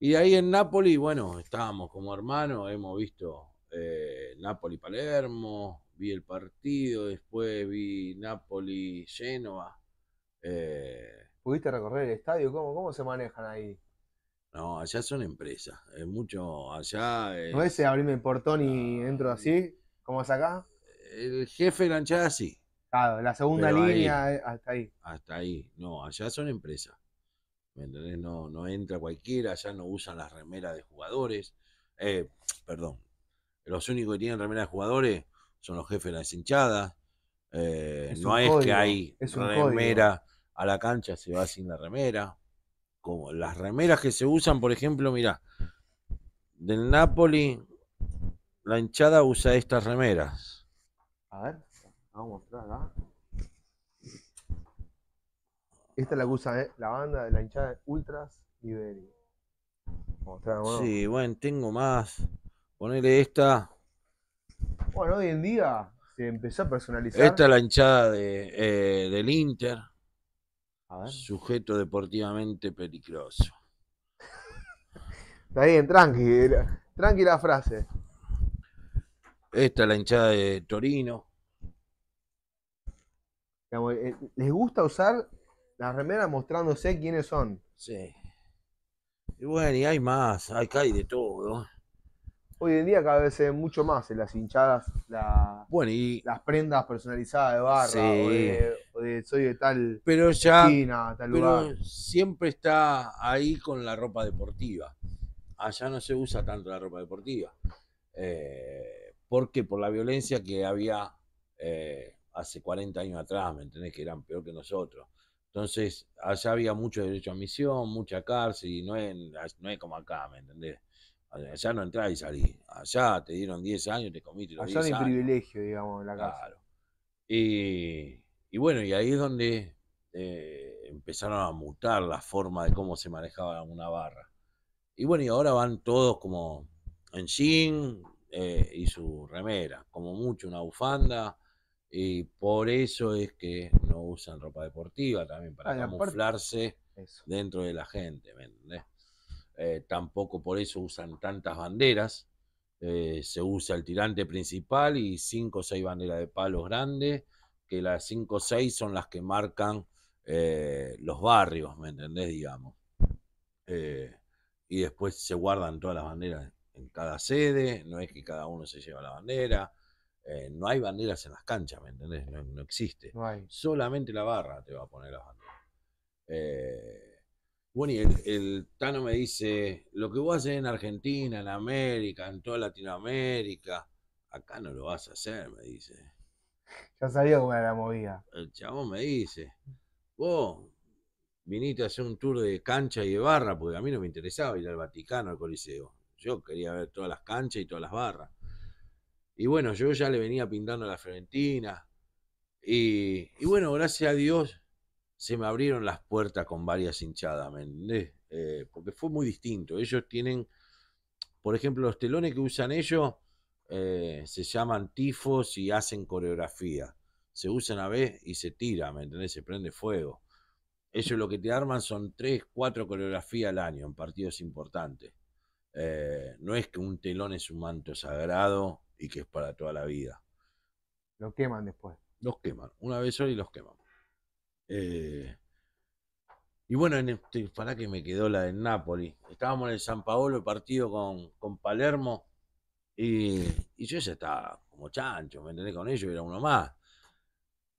Y ahí en Nápoli, bueno, estábamos como hermanos, hemos visto eh, palermo vi el partido, después vi nápoles génova Eh, ¿Pudiste recorrer el estadio? ¿Cómo, cómo se manejan ahí? No, allá son empresas. Es mucho. Allá. Eh, ¿No es eh, abrirme el portón y entro así? ¿Cómo es acá? El jefe de la hinchada sí. Claro, la segunda línea eh, hasta ahí. Hasta ahí. No, allá son empresas. ¿Me entendés? No, no entra cualquiera, allá no usan las remeras de jugadores. perdón. Los únicos que tienen remeras de jugadores son los jefes de las hinchadas. no es que hay remera a la cancha se va sin la remera. Como las remeras que se usan, por ejemplo, mira del Napoli, la hinchada usa estas remeras. A ver, vamos a mostrar ¿ah? Esta es la que usa eh, la banda de la hinchada Ultras Iberi. Mostrar, Sí, bueno, tengo más. Ponerle esta. Bueno, hoy en día se empezó a personalizar. Esta es la hinchada de, eh, del Inter. Sujeto deportivamente peligroso. Está bien, tranqui. Eh, tranqui la frase. Esta es la hinchada de Torino. Eh, Les gusta usar las remeras mostrándose quiénes son. Sí. Y bueno, y hay más, acá hay de todo. Hoy en día cada vez se ven mucho más en las hinchadas las prendas personalizadas de barra o, de, soy de tal pero ya, pero siempre está ahí con la ropa deportiva. Allá no se usa tanto la ropa deportiva. Eh, porque por la violencia que había eh, hace 40 años atrás, ¿me entendés? Que eran peor que nosotros. Entonces, allá había mucho derecho a misión, mucha cárcel, y no es, no es como acá, ¿me entendés? Allá no entrás y salís. Allá te dieron 10 años, te comiste los Allá 10 privilegio, digamos, en la casa. Y, bueno, y ahí es donde eh, empezaron a mutar la forma de cómo se manejaba una barra. Y bueno, y ahora van todos como en jean eh, y su remera, como mucho una bufanda, y por eso es que no usan ropa deportiva también, para ah, camuflarse dentro de la gente, ¿me eh, tampoco por eso usan tantas banderas. Eh, se usa el tirante principal y cinco o seis banderas de palos grandes, que las cinco o seis son las que marcan eh, los barrios, ¿me entendés? Digamos. y después se guardan todas las banderas en cada sede, no es que cada uno se lleva la bandera. no hay banderas en las canchas, ¿me entendés? No, existe. Solamente la barra te va a poner las banderas. Bueno, y el, Tano me dice, lo que vos haces en Argentina, en América, en toda Latinoamérica, acá no lo vas a hacer, me dice. Ya salió cómo era la movida. El chabón me dice, vos viniste a hacer un tour de cancha y de barra, porque a mí no me interesaba ir al Vaticano, al Coliseo. Yo quería ver todas las canchas y todas las barras. Y bueno, yo ya le venía pintando a la Fiorentina. y bueno, gracias a Dios, se me abrieron las puertas con varias hinchadas, ¿me entendés? Eh, porque fue muy distinto. Ellos tienen, por ejemplo, los telones que usan ellos eh, se llaman tifos y hacen coreografía. Se usan a vez y se tira, ¿me entendés? Se prende fuego. Ellos lo que te arman son tres, cuatro coreografías al año en partidos importantes. Eh, no es que un telón es un manto sagrado y que es para toda la vida. Lo queman después. Los queman, una vez y los queman. Eh, y bueno, este, para que me quedó la de Napoli Estábamos en el San Paolo, partido con, Palermo, y, yo ya estaba como chancho, ¿me entendés? Con ellos era uno más.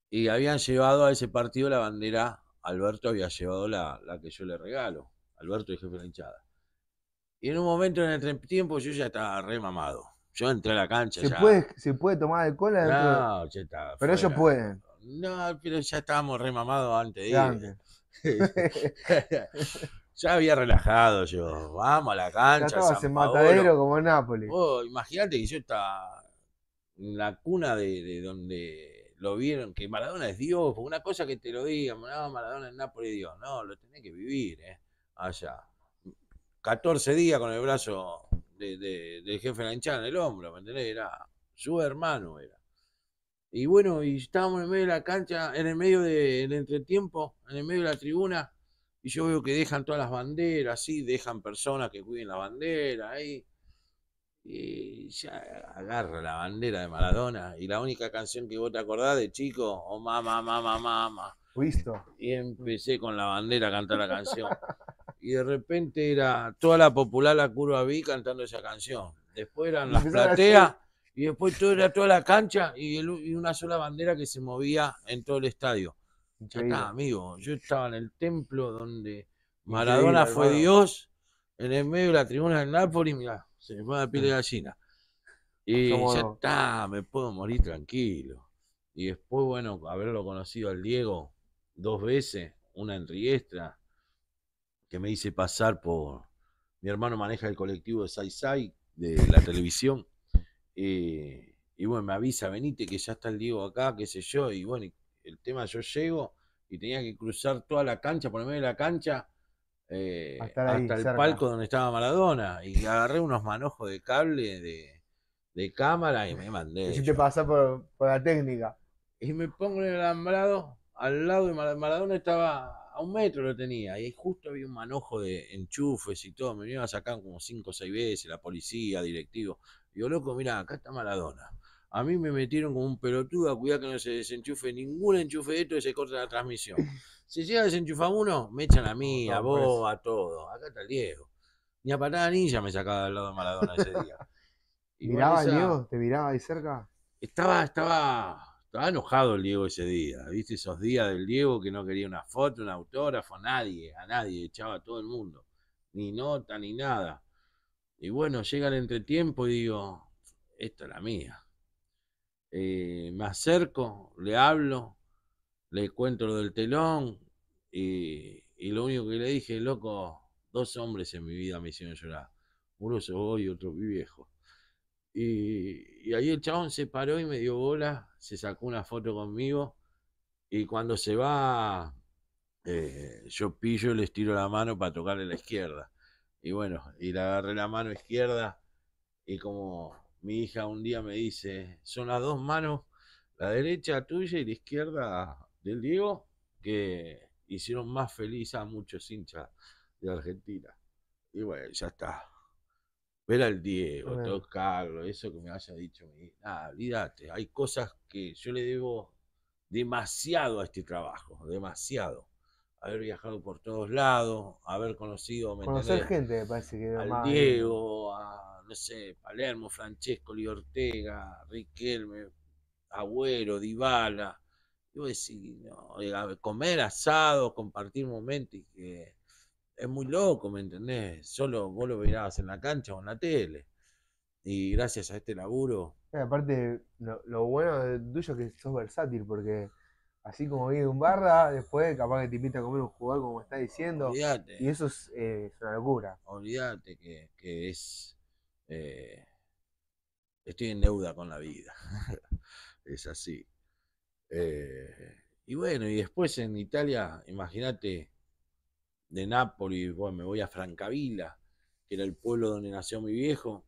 Y habían llevado a ese partido la bandera, Alberto había llevado la, que yo le regalo, Alberto, y jefe de la hinchada. Y en un momento en el tiempo yo ya estaba remamado. Yo entré a la cancha. ¿Se, Puede, ¿se puede tomar alcohol? de... ya Pero ellos pueden. No, pero ya estábamos remamados antes de ya había relajado yo. Vamos a la cancha. Ya estabas en Matadero como en Nápoles. Oh, Imagínate que yo estaba en la cuna de, donde lo vieron, que Maradona es Dios. Una cosa que te lo diga, Maradona es Nápoles Dios. No, lo tenés que vivir, ¿eh? Allá. 14 días con el brazo de, del jefe de en el hombro, ¿me Era su hermano, era. Y bueno, y estábamos en medio de la cancha, en el medio del entretiempo, en el medio de la tribuna, y yo veo que dejan todas las banderas, sí, dejan personas que cuiden la bandera ahí. Y ya agarra la bandera de Maradona y la única canción que vos te acordás de chico, o oh, mamá, mamá, mamá. Listo. Y empecé con la bandera a cantar la canción. y de repente era toda la popular la curva vi cantando esa canción. Después eran las plateas y después era toda la cancha y, una sola bandera que se movía en todo el estadio. Ya está, amigo, yo estaba en el templo donde Maradona fue Dios, en el medio de la tribuna del Napoli, mira, se me fue la piel de ah. gallina. Y ya está, me puedo morir tranquilo. Y después, bueno, haberlo conocido al Diego dos veces, una en Riestra, que me hice pasar por. Mi hermano maneja el colectivo de Sai Sai de la televisión. Eh, y bueno, me avisa, venite que ya está el Diego acá, qué sé yo. Y bueno, el tema, yo llego y tenía que cruzar toda la cancha, por el medio de la cancha, eh, hasta el palco donde estaba Maradona. Y agarré unos manojos de cable de, de cámara y me mandé. Y si te pasa por, la técnica. Y me pongo en el alambrado, al lado de Maradona estaba, a un metro lo tenía, y justo había un manojo de enchufes y todo, me vinieron a sacar como cinco o seis veces, la policía, directivo. Digo, loco, mira, acá está Maradona. A mí me metieron como un pelotudo a cuidar que no se desenchufe ningún enchufe de esto y se corta la transmisión. Si llega a desenchufar uno, me echan a mí, a vos, a todo. Acá está el Diego. Ni a patada ninja me sacaba del lado de Maradona ese día. ¿Miraba Diego? ¿Te miraba ahí cerca? Estaba, estaba, estaba enojado el Diego ese día. ¿Viste esos días del Diego que no quería una foto, un autógrafo, a nadie, a nadie, echaba a todo el mundo. Ni nota, ni nada. Y bueno, llega el entretiempo y digo, esta es la mía. Eh, me acerco, le hablo, le cuento lo del telón y, lo único que le dije, loco, dos hombres en mi vida me hicieron llorar. Uno se voy y otro viejo. Y, ahí el chabón se paró y me dio bola, se sacó una foto conmigo y cuando se va, eh, yo pillo y les tiro la mano para tocarle la izquierda. Y bueno, y le agarré la mano izquierda y como mi hija un día me dice, son las dos manos, la derecha tuya y la izquierda del Diego, que hicieron más feliz a muchos hinchas de Argentina. Y bueno, ya está. Ver al Diego, todo tocarlo, eso que me haya dicho mi Nada, olvídate. Hay cosas que yo le debo demasiado a este trabajo, demasiado haber viajado por todos lados, haber conocido, ¿me Conocer gente, me parece que Al Diego, a, no sé, Palermo, Francesco, Liortega, Riquelme, Agüero, Dybala. Yo decir, eh, comer asado, compartir momentos que es muy loco, ¿me entendés? Solo vos lo verás en la cancha o en la tele. Y gracias a este laburo. Eh, aparte, lo, bueno de tuyo es que sos versátil, porque así como viene un barra, después capaz que te invita a comer un jugador como está diciendo. Y eso eh, es, una locura. Olvídate que, es... Eh, estoy en deuda con la vida. es así. Eh, y bueno, y después en Italia, imagínate, de Nápoles, bueno, me voy a Francavilla, que era el pueblo donde nació mi viejo,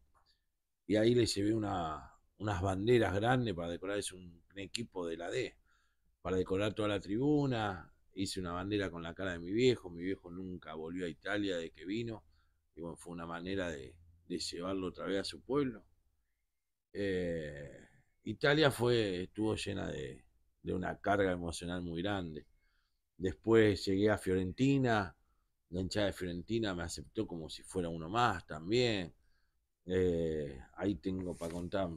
y ahí le llevé unas banderas grandes para decorarse un, un equipo de la D para decorar toda la tribuna, hice una bandera con la cara de mi viejo, mi viejo nunca volvió a Italia de que vino, y bueno, fue una manera de, llevarlo otra vez a su pueblo. Eh, Italia fue, estuvo llena de, una carga emocional muy grande. Después llegué a Fiorentina, la hinchada de Fiorentina me aceptó como si fuera uno más también. Eh, ahí tengo para contar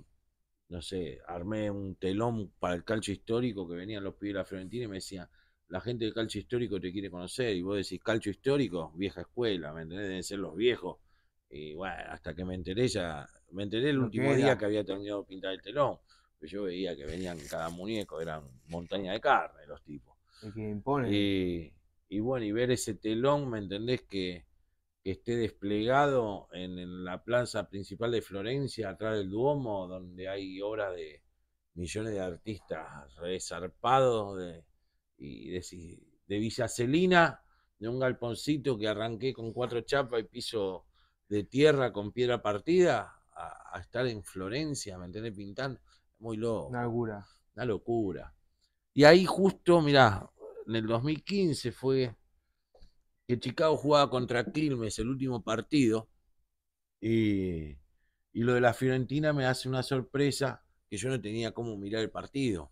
no sé, armé un telón para el calcio histórico que venían los pibes de la Florentina y me decían, la gente del calcio histórico te quiere conocer. Y vos decís, calcio histórico, vieja escuela, ¿me entendés? Deben ser los viejos. Y bueno, hasta que me enteré ya, me enteré el último día que había terminado de pintar el telón. Pero yo veía que venían cada muñeco, eran montaña de carne los tipos. y bueno, y ver ese telón, ¿me entendés? Que que esté desplegado en, la plaza principal de Florencia, atrás del Duomo, donde hay obras de millones de artistas resarpados de, y de, Villa Celina, de un galponcito que arranqué con cuatro chapas y piso de tierra con piedra partida, a, estar en Florencia, ¿me mantener Pintando. Muy loco. Una locura. Una locura. Y ahí justo, mirá, en el 2015 fue que Chicago jugaba contra Quilmes el último partido y, eh, y lo de la Fiorentina me hace una sorpresa que yo no tenía cómo mirar el partido.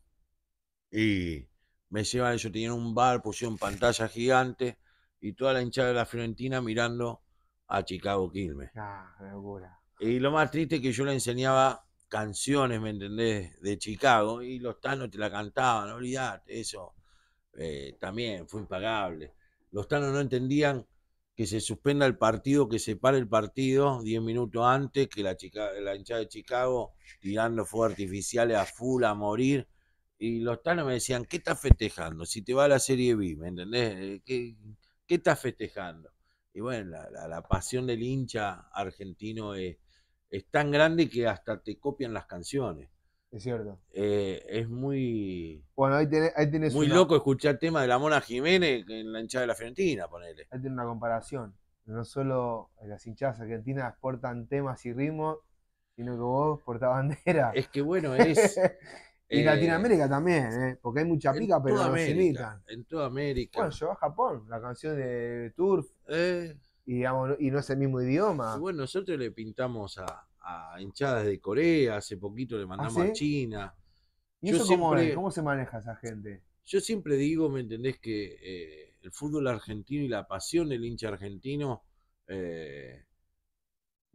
Y eh, me llevan, ellos tenían un bar, pusieron pantalla gigante y toda la hinchada de la Fiorentina mirando a Chicago Quilmes. Ah, y lo más triste es que yo le enseñaba canciones, ¿me entendés? De Chicago y los Thanos te la cantaban, no olvidate, eso eh, también fue impagable los tanos no entendían que se suspenda el partido, que se pare el partido 10 minutos antes, que la, chica, hinchada de Chicago tirando fuegos artificiales a full, a morir. Y los tanos me decían, ¿qué estás festejando? Si te va a la Serie B, ¿me entendés? Eh, ¿Qué, estás festejando? Y bueno, la, pasión del hincha argentino es tan grande que hasta te copian las canciones. Es cierto. Eh, es muy. Bueno, ahí, tenés, ahí Muy loco escuchar temas de la Mona Jiménez en la hinchada de la Argentina, ponele. Ahí tiene una comparación. No solo las hinchadas argentinas portan temas y ritmos, sino que vos portás bandera. Es que bueno, es. y en eh, Latinoamérica también, eh, porque hay mucha pica, pero no se imitan. En toda América. Bueno, yo a Japón, la canción de Turf. Y, y no es el mismo idioma. bueno, nosotros le pintamos a, a hinchadas de Corea, hace poquito le ¿Ah, mandamos a China. ¿Y eso cómo, se maneja esa gente? Yo siempre digo, ¿me entendés? Que eh, el fútbol argentino y la pasión del hincha argentino eh,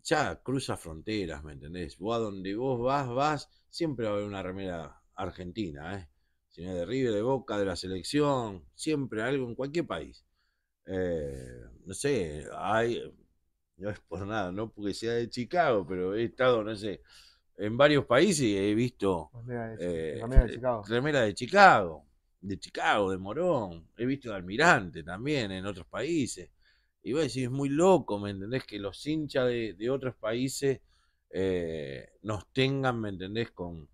ya cruza fronteras, ¿me entendés? Vos a donde vos vas, vas, siempre va a haber una remera argentina, ¿eh? Si no es de River, de Boca, de la selección, siempre algo en cualquier país. Eh, no sé, hay, no es por nada, no porque sea de Chicago, pero he estado, no sé, en varios países y he visto remera de, eh, de, eh, Chicago. de Chicago, de Chicago, de Morón, he visto de Almirante también en otros países. Y voy a decir, es muy loco, ¿me entendés? Que los hinchas de, otros países eh, nos tengan, ¿me entendés? Con,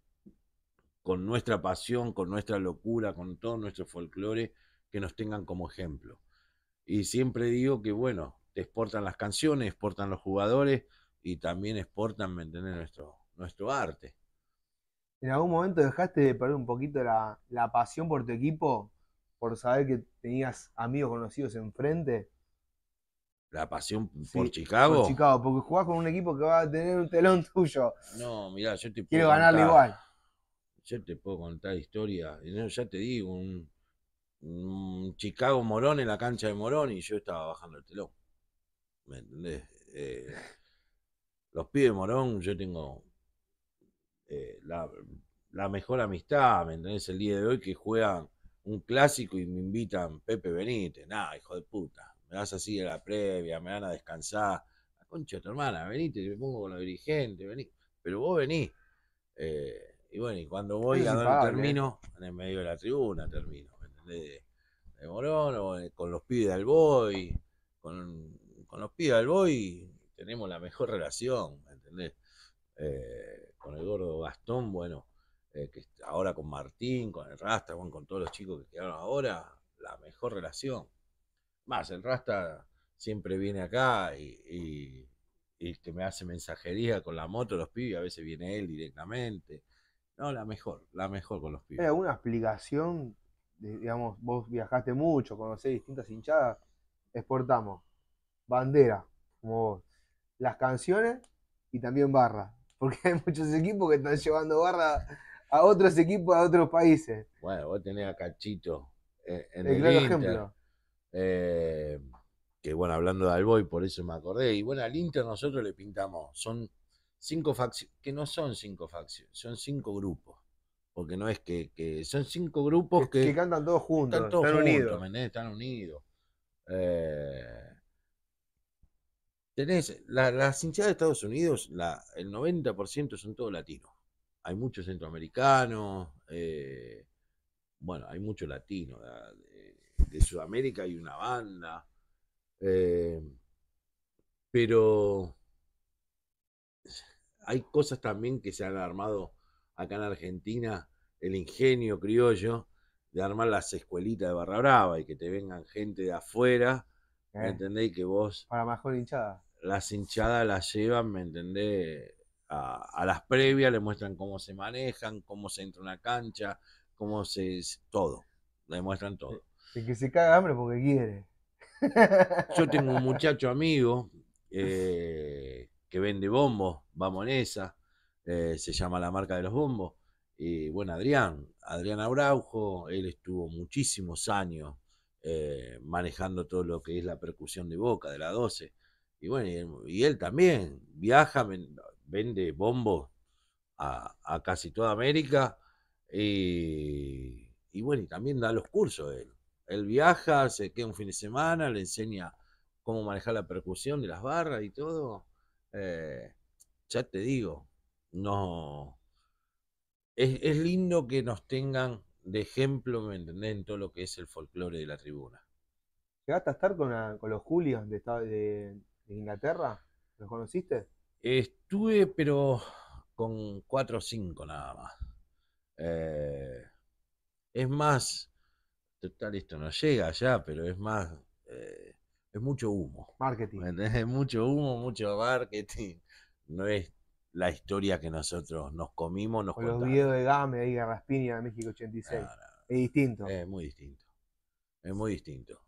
con nuestra pasión, con nuestra locura, con todo nuestro folclore, que nos tengan como ejemplo. Y siempre digo que, bueno, exportan las canciones, exportan los jugadores y también exportan, mantener Nuestro, nuestro arte. ¿En algún momento dejaste de perder un poquito la, pasión por tu equipo? Por saber que tenías amigos conocidos enfrente. La pasión por Chicago. Por Chicago, porque jugás con un equipo que va a tener un telón tuyo. No, mira, yo te puedo. Quiero ganarle igual. Yo te puedo contar historia. Ya te digo, un Chicago Morón en la cancha de Morón y yo estaba bajando el telón. ¿Me entendés? Eh, los pibes morón, yo tengo eh, la, mejor amistad, ¿me entendés? El día de hoy que juegan un clásico y me invitan, Pepe Benítez, nada, hijo de puta, me das así a la previa, me van a descansar, la concha de tu hermana, venite, me pongo con los dirigentes, vení, pero vos venís. Eh, y bueno, y cuando voy a donde termino, en el medio de la tribuna termino, ¿me entendés? De, Morón, con los pibes de Alboy, con con los pibes del Boy tenemos la mejor relación, ¿entendés? Eh, con el gordo Gastón, bueno, eh, que ahora con Martín, con el Rasta, bueno, con todos los chicos que quedaron ahora, la mejor relación. Más, el Rasta siempre viene acá y, que este, me hace mensajería con la moto, los pibes, a veces viene él directamente. No, la mejor, la mejor con los pibes. ¿Hay alguna explicación? digamos, vos viajaste mucho, conocés distintas hinchadas, exportamos bandera, como las canciones y también barra. Porque hay muchos equipos que están llevando barra a otros equipos, a otros países. Bueno, vos tenés a Cachito eh, en, el, ejemplo. Eh, que bueno, hablando de Alboy, por eso me acordé. Y bueno, al Inter nosotros le pintamos, son cinco facciones, que no son cinco facciones, son cinco grupos. Porque no es que, que son cinco grupos que, que, cantan todos juntos, están, unidos. están eh, unidos. Tenés, la, las hinchadas de Estados Unidos, la, el 90% son todos latinos. Hay muchos centroamericanos, eh, bueno, hay muchos latinos. Ah, de, Sudamérica hay una banda. Eh, pero hay cosas también que se han armado acá en Argentina, el ingenio criollo de armar las escuelitas de Barra Brava y que te vengan gente de afuera, eh. ¿entendéis que vos... Para mejor hinchada las hinchadas las llevan, ¿me entendés? A, las previas, le muestran cómo se manejan, cómo se entra una cancha, cómo se... todo, le muestran todo. Y que se caga hambre porque quiere. Yo tengo un muchacho amigo eh, que vende bombos, Bamonesa, esa, eh, se llama la marca de los bombos. Y bueno, Adrián, Adrián Abraujo, él estuvo muchísimos años eh, manejando todo lo que es la percusión de boca, de la 12. Y bueno, y, él también viaja, vende bombos a, casi toda América. Y, bueno, y también da los cursos él. Él viaja, se queda un fin de semana, le enseña cómo manejar la percusión de las barras y todo. Eh, ya te digo, no. Es, lindo que nos tengan de ejemplo, ¿me En todo lo que es el folclore de la tribuna. ¿Llegaste a estar con, los Julios de, de, ¿En Inglaterra? ¿Los conociste? Estuve, pero con cuatro o cinco nada más. Eh, es más, total, esto no llega allá, pero es más, eh, es mucho humo. Marketing. Es mucho humo, mucho marketing. No es la historia que nosotros nos comimos, nos o los videos de Game, ahí Raspini, de México 86. es distinto. Es muy distinto. Es muy distinto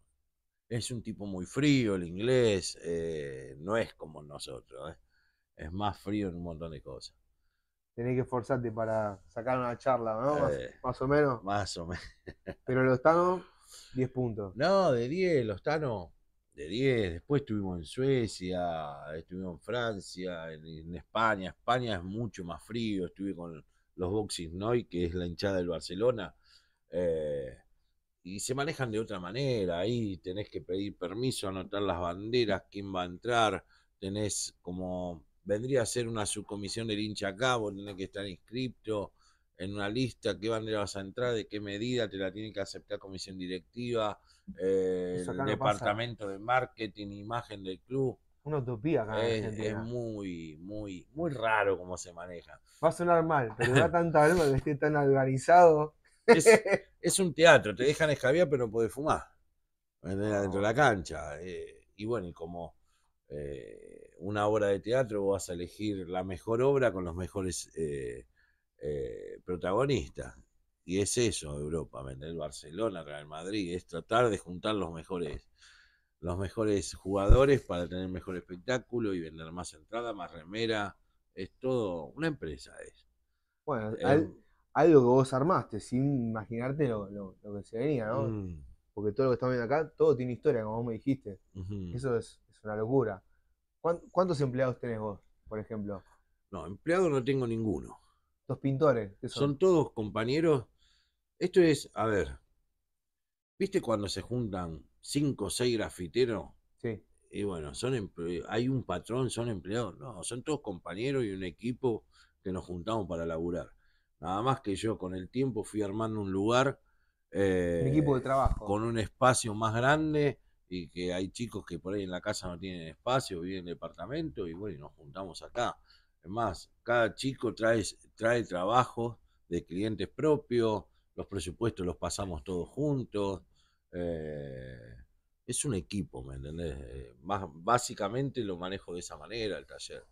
es un tipo muy frío el inglés, eh, no es como nosotros, ¿eh? es más frío en un montón de cosas. Tenés que esforzarte para sacar una charla, ¿no? más, eh, o menos. Más o menos. Pero los Tano, 10 puntos. No, de 10, los Tano, de 10. Después estuvimos en Suecia, estuvimos en Francia, en, España. España es mucho más frío. Estuve con los Boxing Noy, que es la hinchada del Barcelona y se manejan de otra manera. Ahí tenés que pedir permiso, anotar las banderas, quién va a entrar, tenés como, vendría a ser una subcomisión del hincha acá, vos tenés que estar inscripto en una lista, qué bandera vas a entrar, de qué medida, te la tiene que aceptar comisión directiva, eh, departamento de marketing, imagen del club. Una utopía acá es, muy, muy, muy raro cómo se maneja. Va a sonar mal, pero da tanta alma que esté tan algarizado. Es, un teatro, te dejan escabiar pero no podés fumar. Dentro de la cancha. Eh, y bueno, y como eh, una obra de teatro, vos vas a elegir la mejor obra con los mejores eh, protagonistas. Y es eso, Europa, vender Barcelona, Real Madrid, es tratar de juntar los mejores los mejores jugadores para tener mejor espectáculo y vender más entrada, más remera. Es todo una empresa. Es. Bueno, algo que vos armaste, sin imaginarte lo, que se venía, ¿no? Mm. Porque todo lo que estamos viendo acá, todo tiene historia, como vos me dijiste. Eso es, es, una locura. ¿Cuántos empleados tenés vos, por ejemplo? No, empleados no tengo ninguno. Los pintores. Son? todos compañeros. Esto es, a ver, ¿viste cuando se juntan cinco o seis grafiteros? Sí. Y bueno, son hay un patrón, son empleados. No, son todos compañeros y un equipo que nos juntamos para laburar. Nada más que yo con el tiempo fui armando un lugar. equipo de eh, trabajo. Con un espacio más grande y que hay chicos que por ahí en la casa no tienen espacio, viven en departamento y bueno, y nos juntamos acá. Es más, cada chico trae, trae trabajo de clientes propios, los presupuestos los pasamos todos juntos. Eh, es un equipo, ¿me entendés? Eh, básicamente lo manejo de esa manera el taller.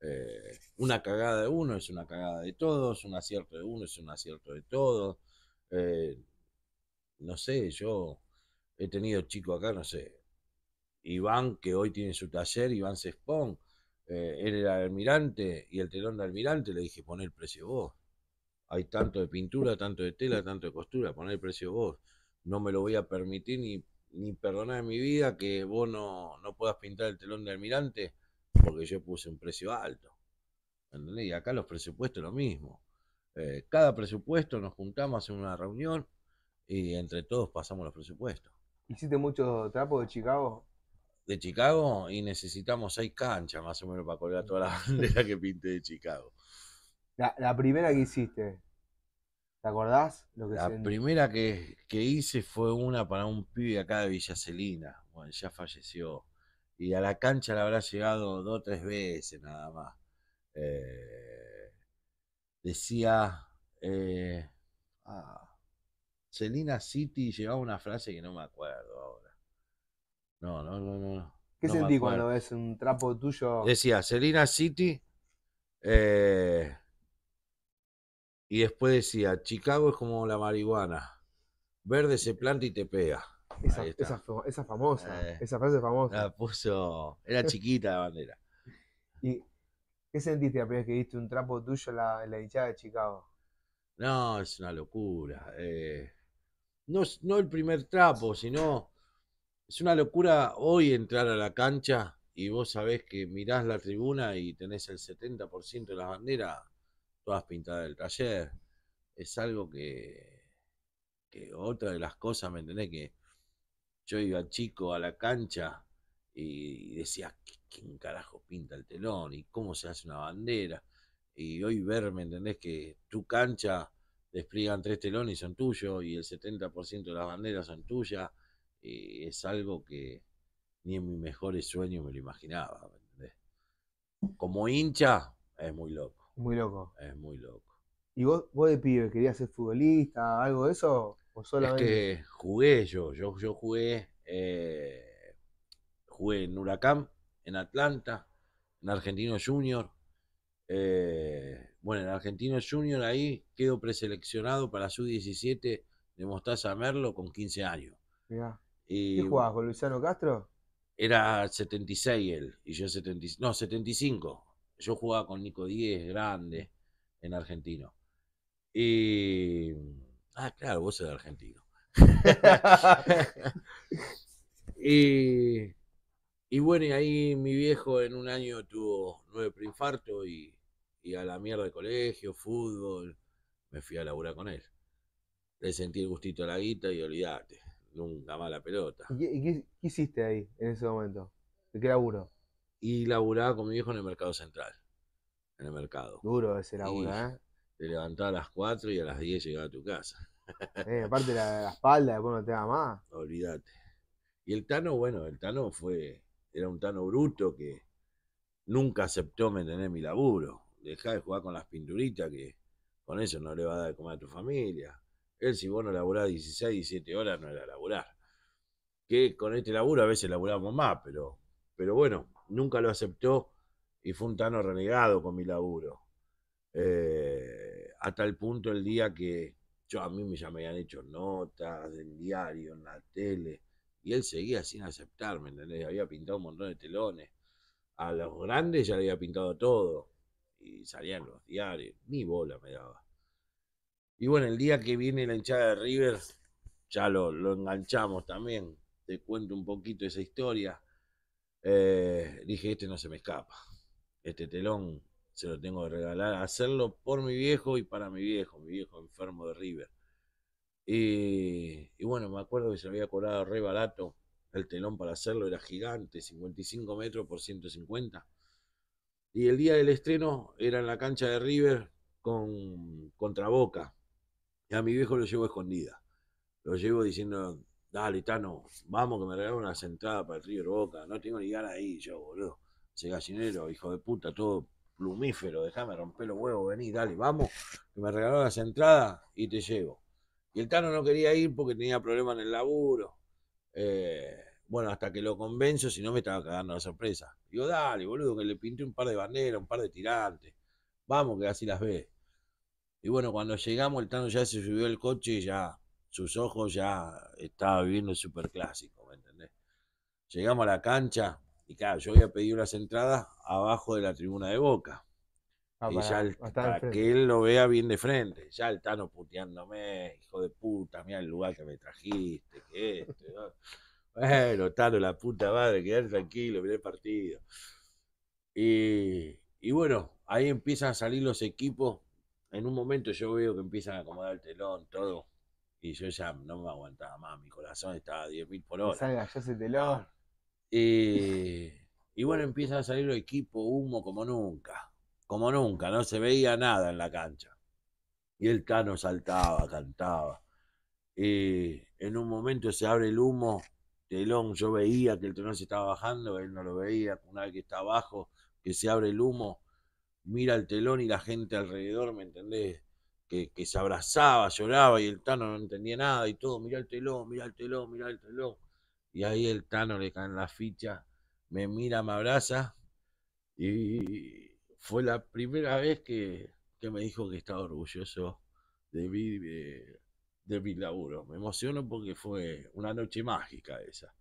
Eh, una cagada de uno es una cagada de todos, un acierto de uno es un acierto de todos. Eh, no sé, yo he tenido chicos acá, no sé, Iván, que hoy tiene su taller, Iván Cespón, eh, él era almirante y el telón de almirante le dije, poner el precio vos. Hay tanto de pintura, tanto de tela, tanto de costura, poner el precio vos. No me lo voy a permitir ni, perdonar en mi vida que vos no, no puedas pintar el telón de almirante porque yo puse un precio alto. ¿entendés? Y acá los presupuestos lo mismo. Eh, cada presupuesto nos juntamos en una reunión y entre todos pasamos los presupuestos. ¿Hiciste muchos trapos de Chicago? De Chicago y necesitamos seis canchas más o menos para colgar toda la bandera que pinte de Chicago. La, primera que hiciste, ¿te acordás? la primera que, hice fue una para un pibe acá de Villa Celina. Bueno, ya falleció y a la cancha la habrá llegado dos o tres veces nada más. Eh, decía eh, ah, Selina City llevaba una frase que no me acuerdo ahora. No, no, no, no. ¿Qué sentí cuando ves un trapo tuyo? Decía Selina City eh, y después decía Chicago es como la marihuana, verde se planta y te pega. Esa, famosa, eh, esa frase famosa. La puso. Era chiquita la bandera. ¿Y qué sentiste la primera que diste un trapo tuyo en la, hinchada de Chicago? No, es una locura. Eh, no, no el primer trapo, sino. Es una locura hoy entrar a la cancha y vos sabés que mirás la tribuna y tenés el 70% de las banderas todas pintadas del taller. Es algo que, que otra de las cosas, ¿me entendés? Que yo iba chico a la cancha y decía, ¿quién carajo pinta el telón? ¿Y cómo se hace una bandera? Y hoy verme, ¿entendés? Que tu cancha despliegan tres telones y son tuyos y el 70% de las banderas son tuyas, y es algo que ni en mis mejores sueños me lo imaginaba, ¿entendés? Como hincha, es muy loco. Muy loco. Es muy loco. ¿Y vos, vos de pibe querías ser futbolista, algo de eso? que jugué yo, yo, yo jugué, eh, jugué en Huracán, en Atlanta, en Argentino Junior. Eh, bueno, en Argentino Junior ahí quedo preseleccionado para su 17 de Mostaza Merlo con 15 años. Y, ¿Qué jugabas con Luciano Castro? Era 76 él, y yo 75. No, 75. Yo jugaba con Nico Díez, grande, en Argentino. Y Ah, claro, vos eres argentino. y, bueno, y ahí mi viejo en un año tuvo nueve preinfarto y, y a la mierda de colegio, fútbol, me fui a laburar con él. Le sentí el gustito a la guita y olvidate, nunca más la pelota. ¿Y, qué, qué, hiciste ahí en ese momento? ¿De qué laburo? Y laburaba con mi viejo en el mercado central. En el mercado. Duro ese laburo, ¿eh? te levantaba a las 4 y a las 10 llegaba a tu casa. Eh, aparte la, la espalda, después no te da más. Olvídate. Y el Tano, bueno, el Tano fue, era un Tano bruto que nunca aceptó mantener mi laburo. Dejá de jugar con las pinturitas que con eso no le va a dar de comer a tu familia. Él si vos no laburás 16, 17 horas no era laburar. Que con este laburo a veces laburamos más, pero, pero bueno, nunca lo aceptó y fue un Tano renegado con mi laburo. Eh, a tal punto el día que yo a mí me ya me habían hecho notas del diario, en la tele, y él seguía sin aceptarme, ¿entendés? Había pintado un montón de telones. A los grandes ya le había pintado todo, y salían los diarios, ni bola me daba. Y bueno, el día que viene la hinchada de River, ya lo, enganchamos también. Te cuento un poquito esa historia. Eh, dije, este no se me escapa. Este telón se lo tengo que regalar, hacerlo por mi viejo y para mi viejo, mi viejo enfermo de River. Y, bueno, me acuerdo que se había cobrado re barato el telón para hacerlo, era gigante, 55 metros por 150. Y el día del estreno era en la cancha de River con contra Boca. Y a mi viejo lo llevo escondida. Lo llevo diciendo, dale, Tano, vamos que me regalaron una entradas para el River Boca. No tengo ni ganas ahí yo, boludo. Ese gallinero, hijo de puta, todo plumífero, déjame romper los huevos, vení, dale, vamos, que me regalaron las entradas y te llevo. Y el Tano no quería ir porque tenía problemas en el laburo. Eh, bueno, hasta que lo convenzo, si no me estaba cagando la sorpresa. Digo, dale, boludo, que le pinté un par de banderas, un par de tirantes. Vamos, que así las ve. Y bueno, cuando llegamos, el Tano ya se subió el coche y ya sus ojos ya estaba viviendo el superclásico, ¿me entendés? Llegamos a la cancha, y claro, yo había pedido las entradas abajo de la tribuna de Boca. Ah, y para, que él lo vea bien de frente. Ya el Tano puteándome, hijo de puta, mira el lugar que me trajiste, que Bueno, Tano, la puta madre, quedar tranquilo, mirá el partido. Y, bueno, ahí empiezan a salir los equipos. En un momento yo veo que empiezan a acomodar el telón, todo. Y yo ya no me aguantaba más, mi corazón estaba a 10.000 por hora. salga, yo ese telón. Eh, y, bueno, empieza a salir el equipo humo como nunca, como nunca, no se veía nada en la cancha. Y el Tano saltaba, cantaba. Eh, en un momento se abre el humo, telón, yo veía que el telón se estaba bajando, él no lo veía, una vez que está abajo, que se abre el humo, mira el telón y la gente alrededor, ¿me entendés? Que, que, se abrazaba, lloraba y el Tano no entendía nada y todo, mira el telón, mira el telón, mira el telón. Y ahí el Tano le en la ficha, me mira, me abraza. Y fue la primera vez que, me dijo que estaba orgulloso de mi, de, mi laburo. Me emociono porque fue una noche mágica esa.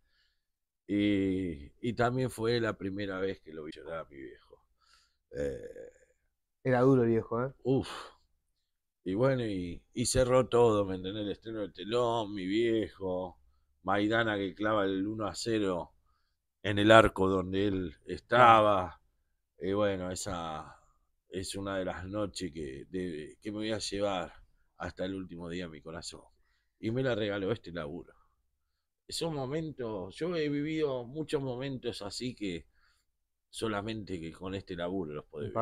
Y, también fue la primera vez que lo vi llorar a mi viejo. Eh, Era duro el viejo, ¿eh? Uf. Y bueno, y, y cerró todo, ¿me entendés? El estreno del telón, mi viejo, Maidana que clava el 1 a 0 en el arco donde él estaba. Y eh, bueno, esa es una de las noches que, que me voy a llevar hasta el último día mi corazón. Y me la regaló este laburo. Esos momentos, yo he vivido muchos momentos así que solamente que con este laburo los podés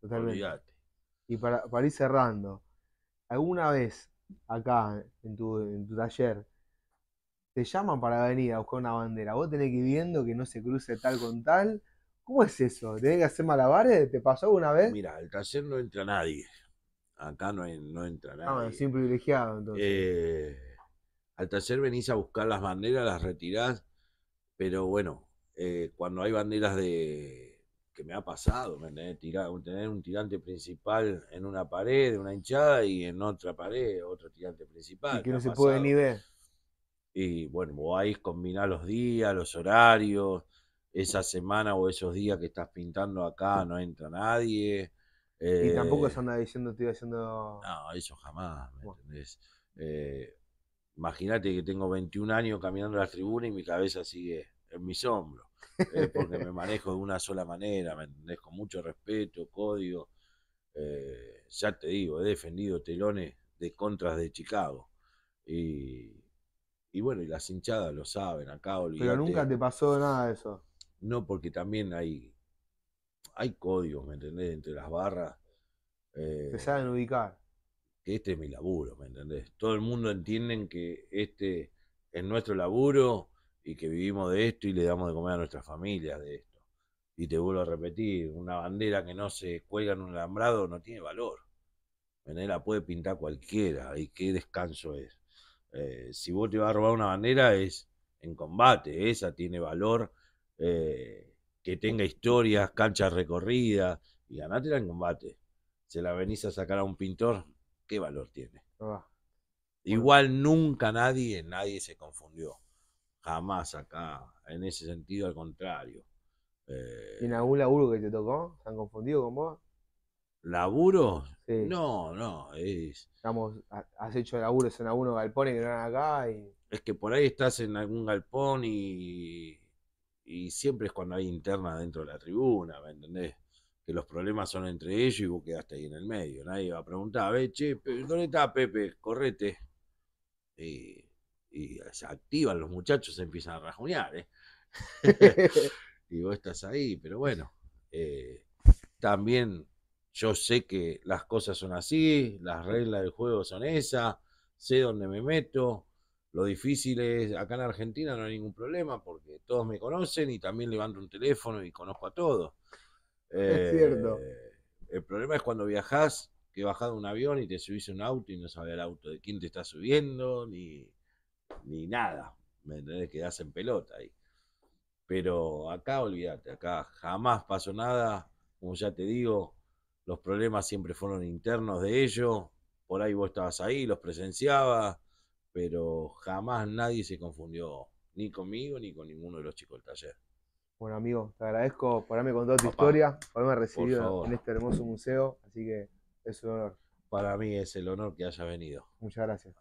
totalmente. Y para, para ir cerrando, ¿alguna vez acá en tu taller llaman para venir a buscar una bandera, vos tenés que ir viendo que no se cruce tal con tal. ¿Cómo es eso? ¿Tenés que hacer malabares? ¿Te pasó alguna vez? Mira, al taller no entra nadie. Acá no, no entra ah, nadie. Ah, privilegiado entonces. Eh, al taller venís a buscar las banderas, las retirás, pero bueno, eh, cuando hay banderas de que me ha pasado, tener un tirante principal en una pared, una hinchada, y en otra pared, otro tirante principal. Y que no se puede ni ver. Y bueno, vos ahí combinás los días, los horarios, esa semana o esos días que estás pintando acá no entra nadie. y tampoco eh es diciendo, estoy haciendo... No, eso jamás, ¿me entendés? Eh, imagínate que tengo 21 años caminando las tribunas y mi cabeza sigue en mis hombros, eh, porque me manejo de una sola manera, ¿me entendés? Con mucho respeto, código. ya te digo, he defendido telones de contras de Chicago. Y y bueno, y las hinchadas lo saben, acá Pero nunca te pasó nada de eso. No, porque también hay, hay códigos, ¿me entendés? Entre las barras. Eh, saben ubicar. Que este es mi laburo, ¿me entendés? Todo el mundo entiende que este es nuestro laburo y que vivimos de esto y le damos de comer a nuestras familias de esto. Y te vuelvo a repetir, una bandera que no se cuelga en un alambrado no tiene valor. La puede pintar cualquiera y qué descanso es. Eh, si vos te vas a robar una bandera es en combate, esa tiene valor, eh, que tenga historias, canchas recorridas, y ganátela en combate. Se la venís a sacar a un pintor, ¿qué valor tiene? Igual nunca nadie, nadie se confundió. Jamás acá, en ese sentido, al contrario. en eh, algún laburo que te tocó? ¿Se han confundido con vos? laburo, no, no, es... has hecho laburos en algunos galpones que no eran acá Es que por ahí estás en algún galpón y, y siempre es cuando hay interna dentro de la tribuna, ¿me entendés? Que los problemas son entre ellos y vos quedaste ahí en el medio. Nadie va a preguntar, a che, ¿dónde está Pepe? Correte. Y, se activan los muchachos, se empiezan a rajunear, ¿eh? y vos estás ahí, pero bueno, eh, también yo sé que las cosas son así, las reglas del juego son esas, sé dónde me meto. Lo difícil es, acá en Argentina no hay ningún problema porque todos me conocen y también levanto un teléfono y conozco a todos. es cierto. Eh, el problema es cuando viajás, que bajas de un avión y te subís a un auto y no sabes el auto de quién te está subiendo, ni, ni nada. ¿Me entendés? Quedás en pelota ahí. Pero acá, olvídate, acá jamás pasó nada. Como ya te digo, los problemas siempre fueron internos de ellos, por ahí vos estabas ahí, los presenciabas, pero jamás nadie se confundió, ni conmigo ni con ninguno de los chicos del taller. Bueno, amigo, te agradezco por haberme contado tu historia, por haberme recibido en este hermoso museo, así que es un honor. Para mí es el honor que haya venido. Muchas gracias.